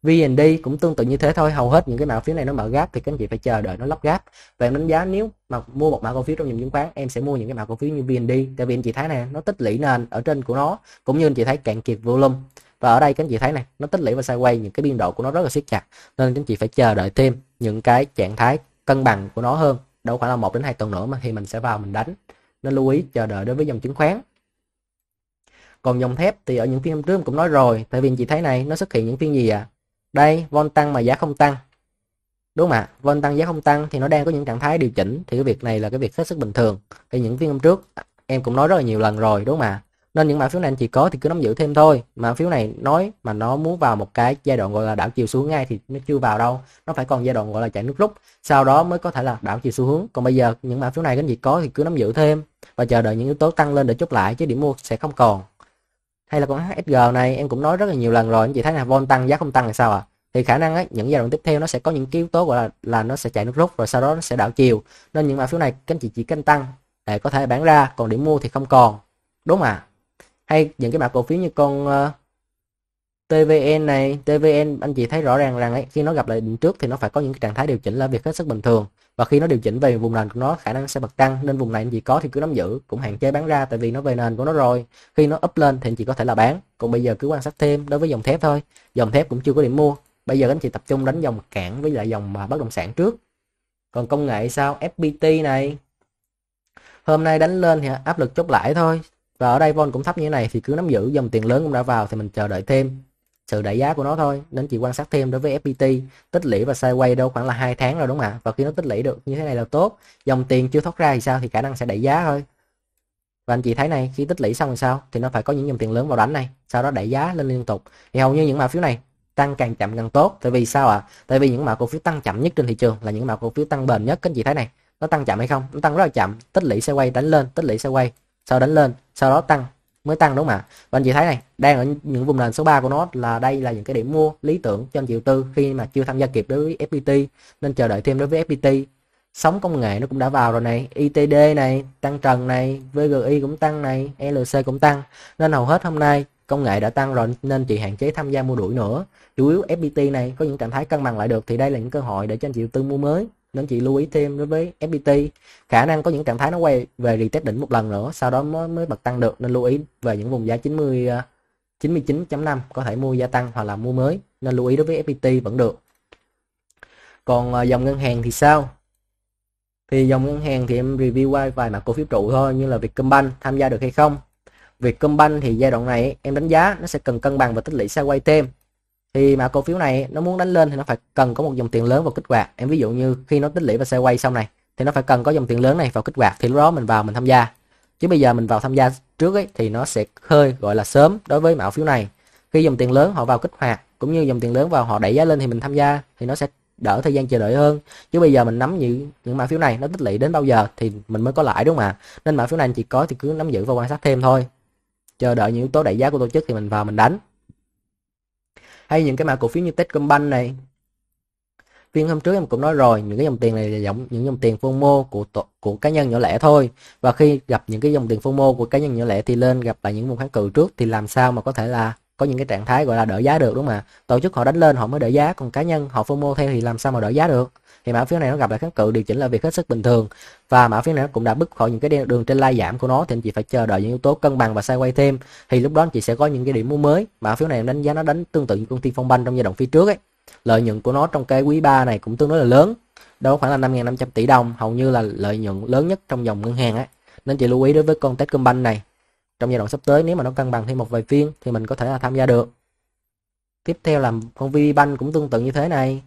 VND cũng tương tự như thế thôi hầu hết những cái mã phiếu này nó mở gáp thì các anh chị phải chờ đợi nó lắp gáp và em đánh giá nếu mà mua một mã cổ phiếu trong nhóm chứng khoán em sẽ mua những cái mã cổ phiếu như VND tại vì anh chị thấy này nó tích lũy nền ở trên của nó cũng như anh chị thấy cạn kiệt volume và ở đây các anh chị thấy này nó tích lũy và quay những cái biên độ của nó rất là siết chặt nên các anh chị phải chờ đợi thêm những cái trạng thái cân bằng của nó hơn đâu khoảng là một đến hai tuần nữa mà thì mình sẽ vào mình đánh nên lưu ý chờ đợi đối với dòng chứng khoán còn dòng thép thì ở những phiên hôm trước cũng nói rồi tại vì chị thấy này nó xuất hiện những phiên gì ạ à? đây vol tăng mà giá không tăng đúng mà ạ tăng giá không tăng thì nó đang có những trạng thái điều chỉnh thì cái việc này là cái việc hết sức bình thường thì những phiên hôm trước em cũng nói rất là nhiều lần rồi đúng không ạ nên những mã phiếu này anh chị có thì cứ nắm giữ thêm thôi mã phiếu này nói mà nó muốn vào một cái giai đoạn gọi là đảo chiều xuống ngay thì nó chưa vào đâu nó phải còn giai đoạn gọi là chạy nước rút sau đó mới có thể là đảo chiều xu hướng còn bây giờ những mã phiếu này các anh chị có thì cứ nắm giữ thêm và chờ đợi những yếu tố tăng lên để chốt lại chứ điểm mua sẽ không còn hay là con HSG này em cũng nói rất là nhiều lần rồi anh chị thấy là vol tăng giá không tăng là sao ạ à? thì khả năng ấy, những giai đoạn tiếp theo nó sẽ có những yếu tố gọi là là nó sẽ chạy nước rút rồi sau đó nó sẽ đảo chiều nên những mã phiếu này các anh chị chỉ canh tăng để có thể bán ra còn điểm mua thì không còn đúng không ạ à? hay những cái mã cổ phiếu như con ờ, TVN này TVN anh chị thấy rõ ràng rằng ấy, khi nó gặp lại đỉnh trước thì nó phải có những cái trạng thái điều chỉnh là việc hết sức bình thường và khi nó điều chỉnh về vùng nền của nó khả năng sẽ bật tăng nên vùng này anh chị có thì cứ nắm giữ cũng hạn chế bán ra tại vì nó về nền của nó rồi khi nó up lên thì anh chị có thể là bán còn bây giờ cứ quan sát thêm đối với dòng thép thôi dòng thép cũng chưa có điểm mua bây giờ anh chị tập trung đánh dòng cản với lại dòng ờ, bất động sản trước còn công nghệ sao fpt này hôm nay đánh lên thì áp lực chốt lại thôi và ở đây vol cũng thấp như thế này thì cứ nắm giữ dòng tiền lớn cũng đã vào thì mình chờ đợi thêm sự đẩy giá của nó thôi nên chỉ quan sát thêm đối với FPT tích lũy và sideways đâu khoảng là hai tháng rồi đúng không ạ và khi nó tích lũy được như thế này là tốt dòng tiền chưa thoát ra thì sao thì khả năng sẽ đẩy giá thôi và anh chị thấy này khi tích lũy xong thì sao thì nó phải có những dòng tiền lớn vào đánh này sau đó đẩy giá lên liên tục thì hầu như những mã phiếu này tăng càng chậm càng tốt tại vì sao ạ à? tại vì những mã cổ phiếu tăng chậm nhất trên thị trường là những mã cổ phiếu tăng bền nhất các anh chị thấy này nó tăng chậm hay không nó tăng rất là chậm tích lũy sẽ quay đánh lên tích lũy sẽ quay sau đánh lên sau đó tăng mới tăng đúng không ạ và anh chị thấy này đang ở những vùng nền số 3 của nó là đây là những cái điểm mua lý tưởng cho anh chị tư khi mà chưa tham gia kịp đối với FPT nên chờ đợi thêm đối với FPT sóng công nghệ nó cũng đã vào rồi này ITD này tăng trần này VGI cũng tăng này LC cũng tăng nên hầu hết hôm nay công nghệ đã tăng rồi nên chị hạn chế tham gia mua đuổi nữa chủ yếu FPT này có những trạng thái cân bằng lại được thì đây là những cơ hội để cho anh chị tư mua mới nên chị lưu ý thêm đối với FPT khả năng có những trạng thái nó quay về retest đỉnh một lần nữa sau đó mới mới bật tăng được nên lưu ý về những vùng giá 90 99.5 à, có thể mua gia tăng hoặc là mua mới nên lưu ý đối với FPT vẫn được còn à, dòng ngân hàng thì sao thì dòng ngân hàng thì em review qua vài mặt cổ phiếu trụ thôi như là Vietcombank tham gia được hay không Vietcombank thì giai đoạn này em đánh giá nó sẽ cần cân bằng và tích lũy sao quay thêm thì mà cổ phiếu này nó muốn đánh lên thì nó phải cần có một dòng tiền lớn vào kích hoạt em ví dụ như khi nó tích lũy và xe quay xong này thì nó phải cần có dòng tiền lớn này vào kích hoạt thì lúc đó mình vào mình tham gia chứ bây giờ mình vào tham gia trước ấy thì nó sẽ hơi gọi là sớm đối với mã phiếu này khi dòng tiền lớn họ vào kích hoạt cũng như dòng tiền lớn vào họ đẩy giá lên thì mình tham gia thì nó sẽ đỡ thời gian chờ đợi hơn chứ bây giờ mình nắm những những mã phiếu này nó tích lũy đến bao giờ thì mình mới có lãi đúng không ạ nên mã phiếu này chỉ có thì cứ nắm giữ và quan sát thêm thôi chờ đợi những yếu tố đẩy giá của tổ chức thì mình vào mình đánh hay những cái mã cổ phiếu như Techcombank này phiên hôm trước em cũng nói rồi những cái dòng tiền này là dòng những dòng tiền FOMO của của cá nhân nhỏ lẻ thôi và khi gặp những cái dòng tiền FOMO của cá nhân nhỏ lẻ thì lên gặp lại những vùng kháng cự trước thì làm sao mà có thể là có những cái trạng thái gọi là đỡ giá được đúng không ạ tổ chức họ đánh lên họ mới đỡ giá còn cá nhân họ FOMO theo thì làm sao mà đỡ giá được thì mã phiếu này nó gặp lại kháng cự điều chỉnh là việc hết sức bình thường và mã phiếu này nó cũng đã bứt khỏi những cái đường trên lai giảm của nó thì anh chị phải chờ đợi những yếu tố cân bằng và sai quay thêm thì lúc đó anh chị sẽ có những cái điểm mua mới mã phiếu này đánh giá nó đánh tương tự như công ty phong banh trong giai đoạn phía trước ấy lợi nhuận của nó trong cái quý 3 này cũng tương đối là lớn đâu khoảng là 5.500 tỷ đồng hầu như là lợi nhuận lớn nhất trong dòng ngân hàng ấy nên chị lưu ý đối với con Techcombank này trong giai đoạn sắp tới nếu mà nó cân bằng thêm một vài phiên thì mình có thể là tham gia được tiếp theo là con VPBank cũng tương tự như thế này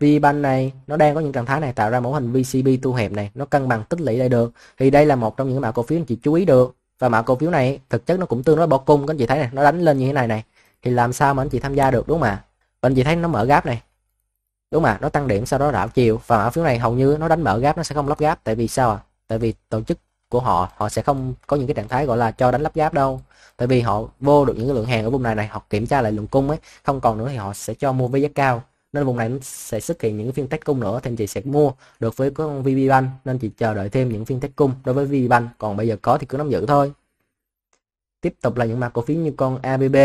VBank này nó đang có những trạng thái này tạo ra mẫu hình VCB tu hẹp này nó cân bằng tích lũy đây được thì đây là một trong những mã cổ phiếu anh chị chú ý được và mã cổ phiếu này thực chất nó cũng tương đối bỏ cung các anh chị thấy này nó đánh lên như thế này này thì làm sao mà anh chị tham gia được đúng không ạ và anh chị thấy nó mở gáp này đúng mà nó tăng điểm sau đó đảo chiều và mã phiếu này hầu như nó đánh mở gáp nó sẽ không lắp gáp tại vì sao à tại vì tổ chức của họ họ sẽ không có những cái trạng thái gọi là cho đánh lắp gáp đâu tại vì họ vô được những cái lượng hàng ở vùng này này họ kiểm tra lại lượng cung ấy không còn nữa thì họ sẽ cho mua với giá cao nên vùng này sẽ xuất hiện những phiên test cung nữa thì anh chị sẽ mua được với con VPBank nên chị chờ đợi thêm những phiên test cung đối với VPBank còn bây giờ có thì cứ nắm giữ thôi tiếp tục là những mã cổ phiếu như con ABB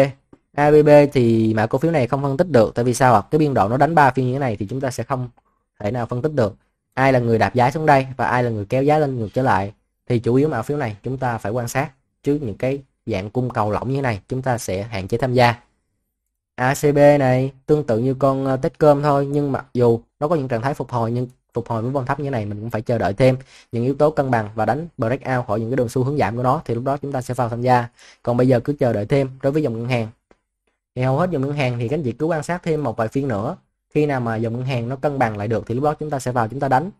ABB thì mã cổ phiếu này không phân tích được tại vì sao ạ cái biên độ nó đánh ba phiên như thế này thì chúng ta sẽ không thể nào phân tích được ai là người đạp giá xuống đây và ai là người kéo giá lên ngược trở lại thì chủ yếu mã phiếu này chúng ta phải quan sát trước những cái dạng cung cầu lỏng như thế này chúng ta sẽ hạn chế tham gia ACB này tương tự như con ờ, tết cơm thôi nhưng mặc dù nó có những trạng thái phục hồi nhưng phục hồi với vòng thấp như này mình cũng phải chờ đợi thêm những yếu tố cân bằng và đánh break out khỏi những cái đường xu hướng giảm của nó thì lúc đó chúng ta sẽ vào tham gia còn bây giờ cứ chờ đợi thêm đối với dòng ngân hàng thì hầu hết dòng ngân hàng thì các anh chị cứ quan sát thêm một vài phiên nữa khi nào mà dòng ngân hàng nó cân bằng lại được thì lúc đó chúng ta sẽ vào chúng ta đánh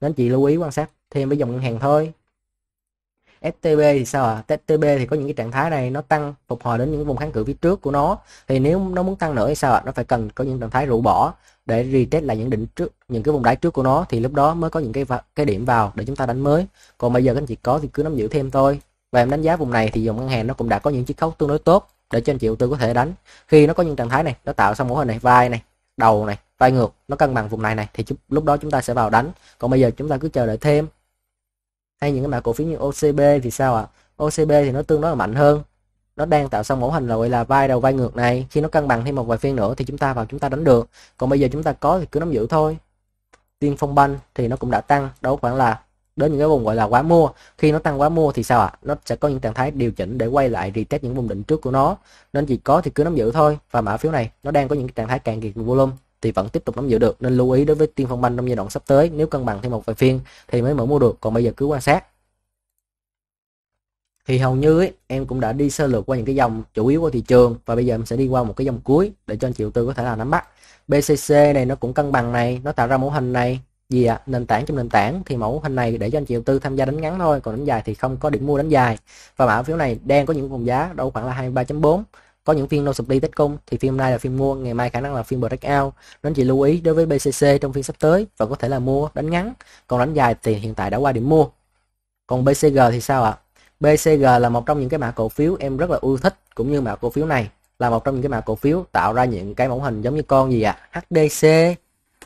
nên chị lưu ý quan sát thêm với dòng ngân hàng thôi STB thì sao ạ? À? STB thì có những cái trạng thái này nó tăng phục hồi đến những vùng kháng cự phía trước của nó thì nếu nó muốn tăng nữa thì sao ạ? À? Nó phải cần có những trạng thái rũ bỏ để retest lại những đỉnh trước những cái vùng đáy trước của nó thì lúc đó mới có những cái cái điểm vào để chúng ta đánh mới. Còn bây giờ các anh chị có thì cứ nắm giữ thêm thôi. Và em đánh giá vùng này thì dòng ngân hàng nó cũng đã có những chiếc khấu tương đối tốt để cho anh chị đầu tư có thể đánh. Khi nó có những trạng thái này, nó tạo xong mẫu hình này, vai này, đầu này, vai ngược, nó cân bằng vùng này này thì lúc đó chúng ta sẽ vào đánh. Còn bây giờ chúng ta cứ chờ đợi thêm hay những cái mã cổ phiếu như OCB thì sao ạ OCB thì nó tương đối là mạnh hơn nó đang tạo xong mẫu hình là gọi là vai đầu vai ngược này khi nó cân bằng thêm một vài phiên nữa thì chúng ta vào chúng ta đánh được còn bây giờ chúng ta có thì cứ nắm giữ thôi tiên phong banh thì nó cũng đã tăng đâu khoảng là đến những cái vùng gọi là quá mua khi nó tăng quá mua thì sao ạ nó sẽ có những trạng thái điều chỉnh để quay lại retest những vùng đỉnh trước của nó nên chỉ có thì cứ nắm giữ thôi và mã phiếu này nó đang có những trạng thái cạn kiệt volume thì vẫn tiếp tục nắm giữ được nên lưu ý đối với tiên phong banh trong giai đoạn sắp tới nếu cân bằng thêm một vài phiên thì mới mở mua được còn bây giờ cứ quan sát thì hầu như ấy, em cũng đã đi sơ lược qua những cái dòng chủ yếu của thị trường và bây giờ em sẽ đi qua một cái dòng cuối để cho anh chị đầu tư có thể là nắm bắt BCC này nó cũng cân bằng này nó tạo ra mẫu hình này gì ạ à? nền tảng trong nền tảng thì mẫu hình này để cho anh chị đầu tư tham gia đánh ngắn thôi còn đánh dài thì không có điểm mua đánh dài và mã phiếu này đang có những vùng giá đâu khoảng là 23.4 có những phiên no supply tích cung thì phiên hôm nay là phiên mua ngày mai khả năng là phiên breakout nên chỉ lưu ý đối với BCC trong phiên sắp tới và có thể là mua đánh ngắn còn đánh dài thì hiện tại đã qua điểm mua còn BCG thì sao ạ à? BCG là một trong những cái mã cổ phiếu em rất là ưa thích cũng như mã cổ phiếu này là một trong những cái mã cổ phiếu tạo ra những cái mẫu hình giống như con gì ạ à? HDC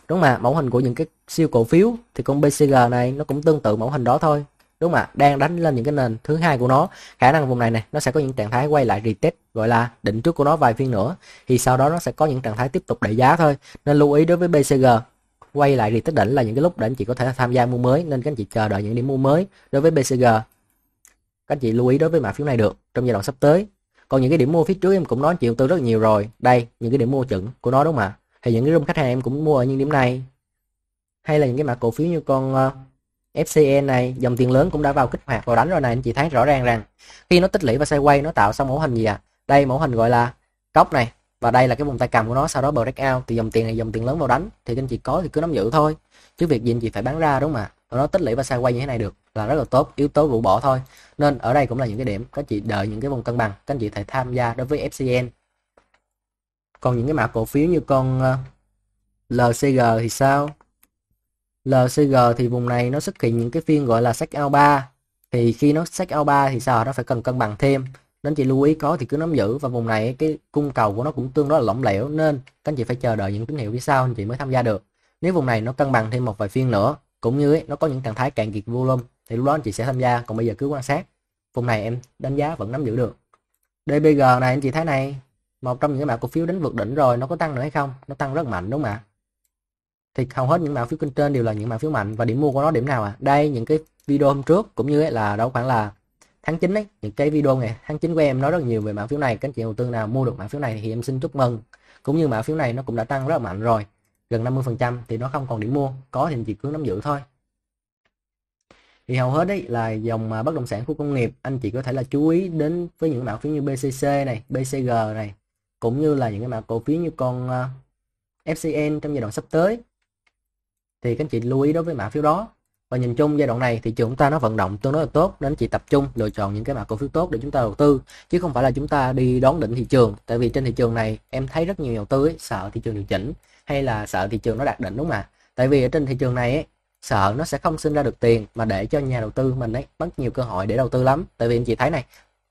đúng mà mẫu hình của những cái siêu cổ phiếu thì con BCG này nó cũng tương tự mẫu hình đó thôi đúng không ạ đang đánh lên những cái nền thứ hai của nó khả năng vùng này này nó sẽ có những trạng thái quay lại retest gọi là định trước của nó vài phiên nữa thì sau đó nó sẽ có những trạng thái tiếp tục đẩy giá thôi nên lưu ý đối với BCG quay lại retest đỉnh là những cái lúc để anh chị có thể tham gia mua mới nên các anh chị chờ đợi những điểm mua mới đối với BCG các anh chị lưu ý đối với mã phiếu này được trong giai đoạn sắp tới còn những cái điểm mua phía trước em cũng nói chịu tư rất nhiều rồi đây những cái điểm mua chuẩn của nó đúng không ạ thì những cái room khách hàng em cũng mua ở những điểm này hay là những cái mã cổ phiếu như con ờ, FCN e này dòng tiền lớn cũng đã vào kích hoạt vào đánh rồi này anh chị thấy rõ ràng rằng khi nó tích lũy và xoay quay nó tạo xong mẫu hình gì ạ à? đây mẫu hình gọi là cốc này và đây là cái vùng tay cầm của nó sau đó break out thì dòng tiền này dòng tiền lớn vào đánh thì anh chị có thì cứ nắm giữ thôi chứ việc gì anh chị phải bán ra đúng không ạ à? nó tích lũy và xoay quay như thế này được là rất là tốt yếu tố rũ bỏ thôi nên ở đây cũng là những cái điểm các chị đợi những cái vùng cân bằng các anh chị thể tham gia đối với FCN e. còn những cái mã cổ phiếu như con ờ, LCG thì sao LCG thì vùng này nó xuất hiện những cái phiên gọi là sách alpha thì khi nó sách alpha thì sao nó phải cần cân bằng thêm nên chị lưu ý có thì cứ nắm giữ và vùng này cái cung cầu của nó cũng tương đối là lỏng lẻo nên các anh chị phải chờ đợi những tín hiệu phía sau anh chị mới tham gia được nếu vùng này nó cân bằng thêm một vài phiên nữa cũng như ấy, nó có những trạng thái cạn kiệt volume thì lúc đó anh chị sẽ tham gia còn bây giờ cứ quan sát vùng này em đánh giá vẫn nắm giữ được DBG này anh chị thấy này một trong những mã cổ phiếu đánh vượt đỉnh rồi nó có tăng nữa hay không nó tăng rất mạnh đúng không ạ thì hầu hết những mã phiếu kênh trên đều là những mã phiếu mạnh và điểm mua của nó điểm nào à đây những cái video hôm trước cũng như là đâu khoảng là tháng 9 ấy những cái video ngày tháng 9 của em nói rất nhiều về mã phiếu này các anh chị đầu tư nào mua được mã phiếu này thì em xin chúc mừng cũng như mã phiếu này nó cũng đã tăng rất là mạnh rồi gần 50 phần trăm thì nó không còn điểm mua có thì chị cứ nắm giữ thôi thì hầu hết đấy là dòng à, bất động sản khu công nghiệp anh chị có thể là chú ý đến với những mã phiếu như BCC này BCG này cũng như là những cái mã cổ phiếu như con à, FCN trong giai đoạn sắp tới thì các anh chị lưu ý đối với mã phiếu đó và nhìn chung giai đoạn này thì chúng ta nó vận động tương đối là tốt nên chị tập trung lựa chọn những cái mã cổ phiếu tốt để chúng ta đầu tư chứ không phải là chúng ta đi đón định thị trường tại vì trên thị trường này em thấy rất nhiều nhà đầu tư ấy, sợ thị trường điều chỉnh hay là sợ thị trường nó đạt đỉnh đúng không ạ tại vì ở trên thị trường này ấy, sợ nó sẽ không sinh ra được tiền mà để cho nhà đầu tư mình ấy mất nhiều cơ hội để đầu tư lắm tại vì anh chị thấy này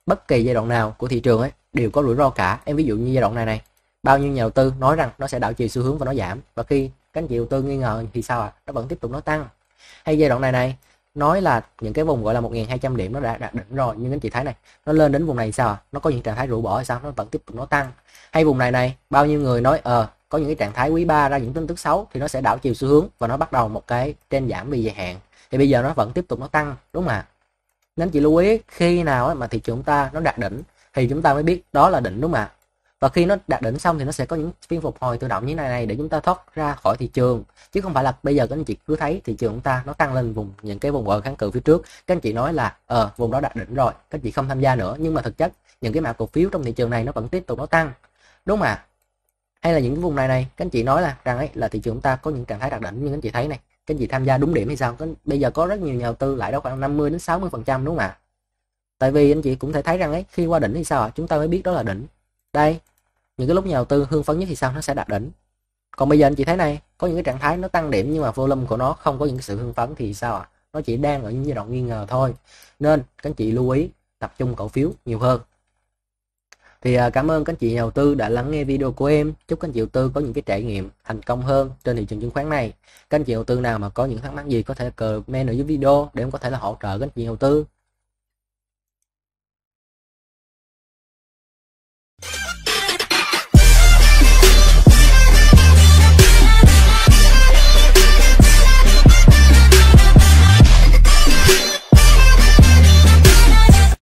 bất kỳ giai đoạn nào của thị trường ấy đều có rủi ro cả em ví dụ như giai đoạn này này bao nhiêu nhà đầu tư nói rằng nó sẽ đảo chiều xu hướng và nó giảm và khi cánh chiều tôi nghi ngờ thì sao ạ à? nó vẫn tiếp tục nó tăng hay giai đoạn này này nói là những cái vùng gọi là 1.200 điểm nó đã đạt đỉnh rồi nhưng anh chị thấy này nó lên đến vùng này sao nó có những trạng thái rũ bỏ hay sao nó vẫn tiếp tục nó tăng hay vùng này này bao nhiêu người nói ờ có những cái trạng thái quý 3 ra những tin tức xấu thì nó sẽ đảo chiều xu hướng và nó bắt đầu một cái trên giảm bị dài hạn thì bây giờ nó vẫn tiếp tục nó tăng đúng không ạ nên chị lưu ý khi nào mà thị trường ta nó đạt đỉnh thì chúng ta mới biết đó là đỉnh đúng không ạ và khi nó đạt đỉnh xong thì nó sẽ có những phiên phục hồi tự động như này này để chúng ta thoát ra khỏi thị trường chứ không phải là bây giờ các anh chị cứ thấy thị trường chúng ta nó tăng lên vùng những cái vùng ở kháng cự phía trước các anh chị nói là ờ uh, vùng đó đạt đỉnh rồi các anh chị không tham gia nữa nhưng mà thực chất những cái mã cổ phiếu trong thị trường này nó vẫn tiếp tục nó tăng đúng mà hay là những cái vùng này này các anh chị nói là rằng ấy là thị trường chúng ta có những trạng thái đạt đỉnh nhưng các anh chị thấy này các anh chị tham gia đúng điểm hay sao bây giờ có rất nhiều nhà đầu tư lại đó khoảng 50 đến 60 phần trăm đúng không ạ tại vì anh chị cũng thể thấy rằng ấy khi qua đỉnh thì sao ạ chúng ta mới biết đó là đỉnh đây những cái lúc nhà đầu tư hương phấn nhất thì sao nó sẽ đạt đỉnh còn bây giờ anh chị thấy này có những cái trạng thái nó tăng điểm nhưng mà volume của nó không có những sự hưng phấn thì sao ạ à? nó chỉ đang ở những giai đoạn nghi ngờ thôi nên các anh chị lưu ý tập trung cổ phiếu nhiều hơn thì à, cảm ơn các anh chị nhà đầu tư đã lắng nghe video của em chúc các anh chị đầu tư có những cái trải nghiệm thành công hơn trên thị trường chứng khoán này các anh chị đầu tư nào mà có những thắc mắc gì có thể comment ở dưới video để em có thể là hỗ trợ các anh chị đầu tư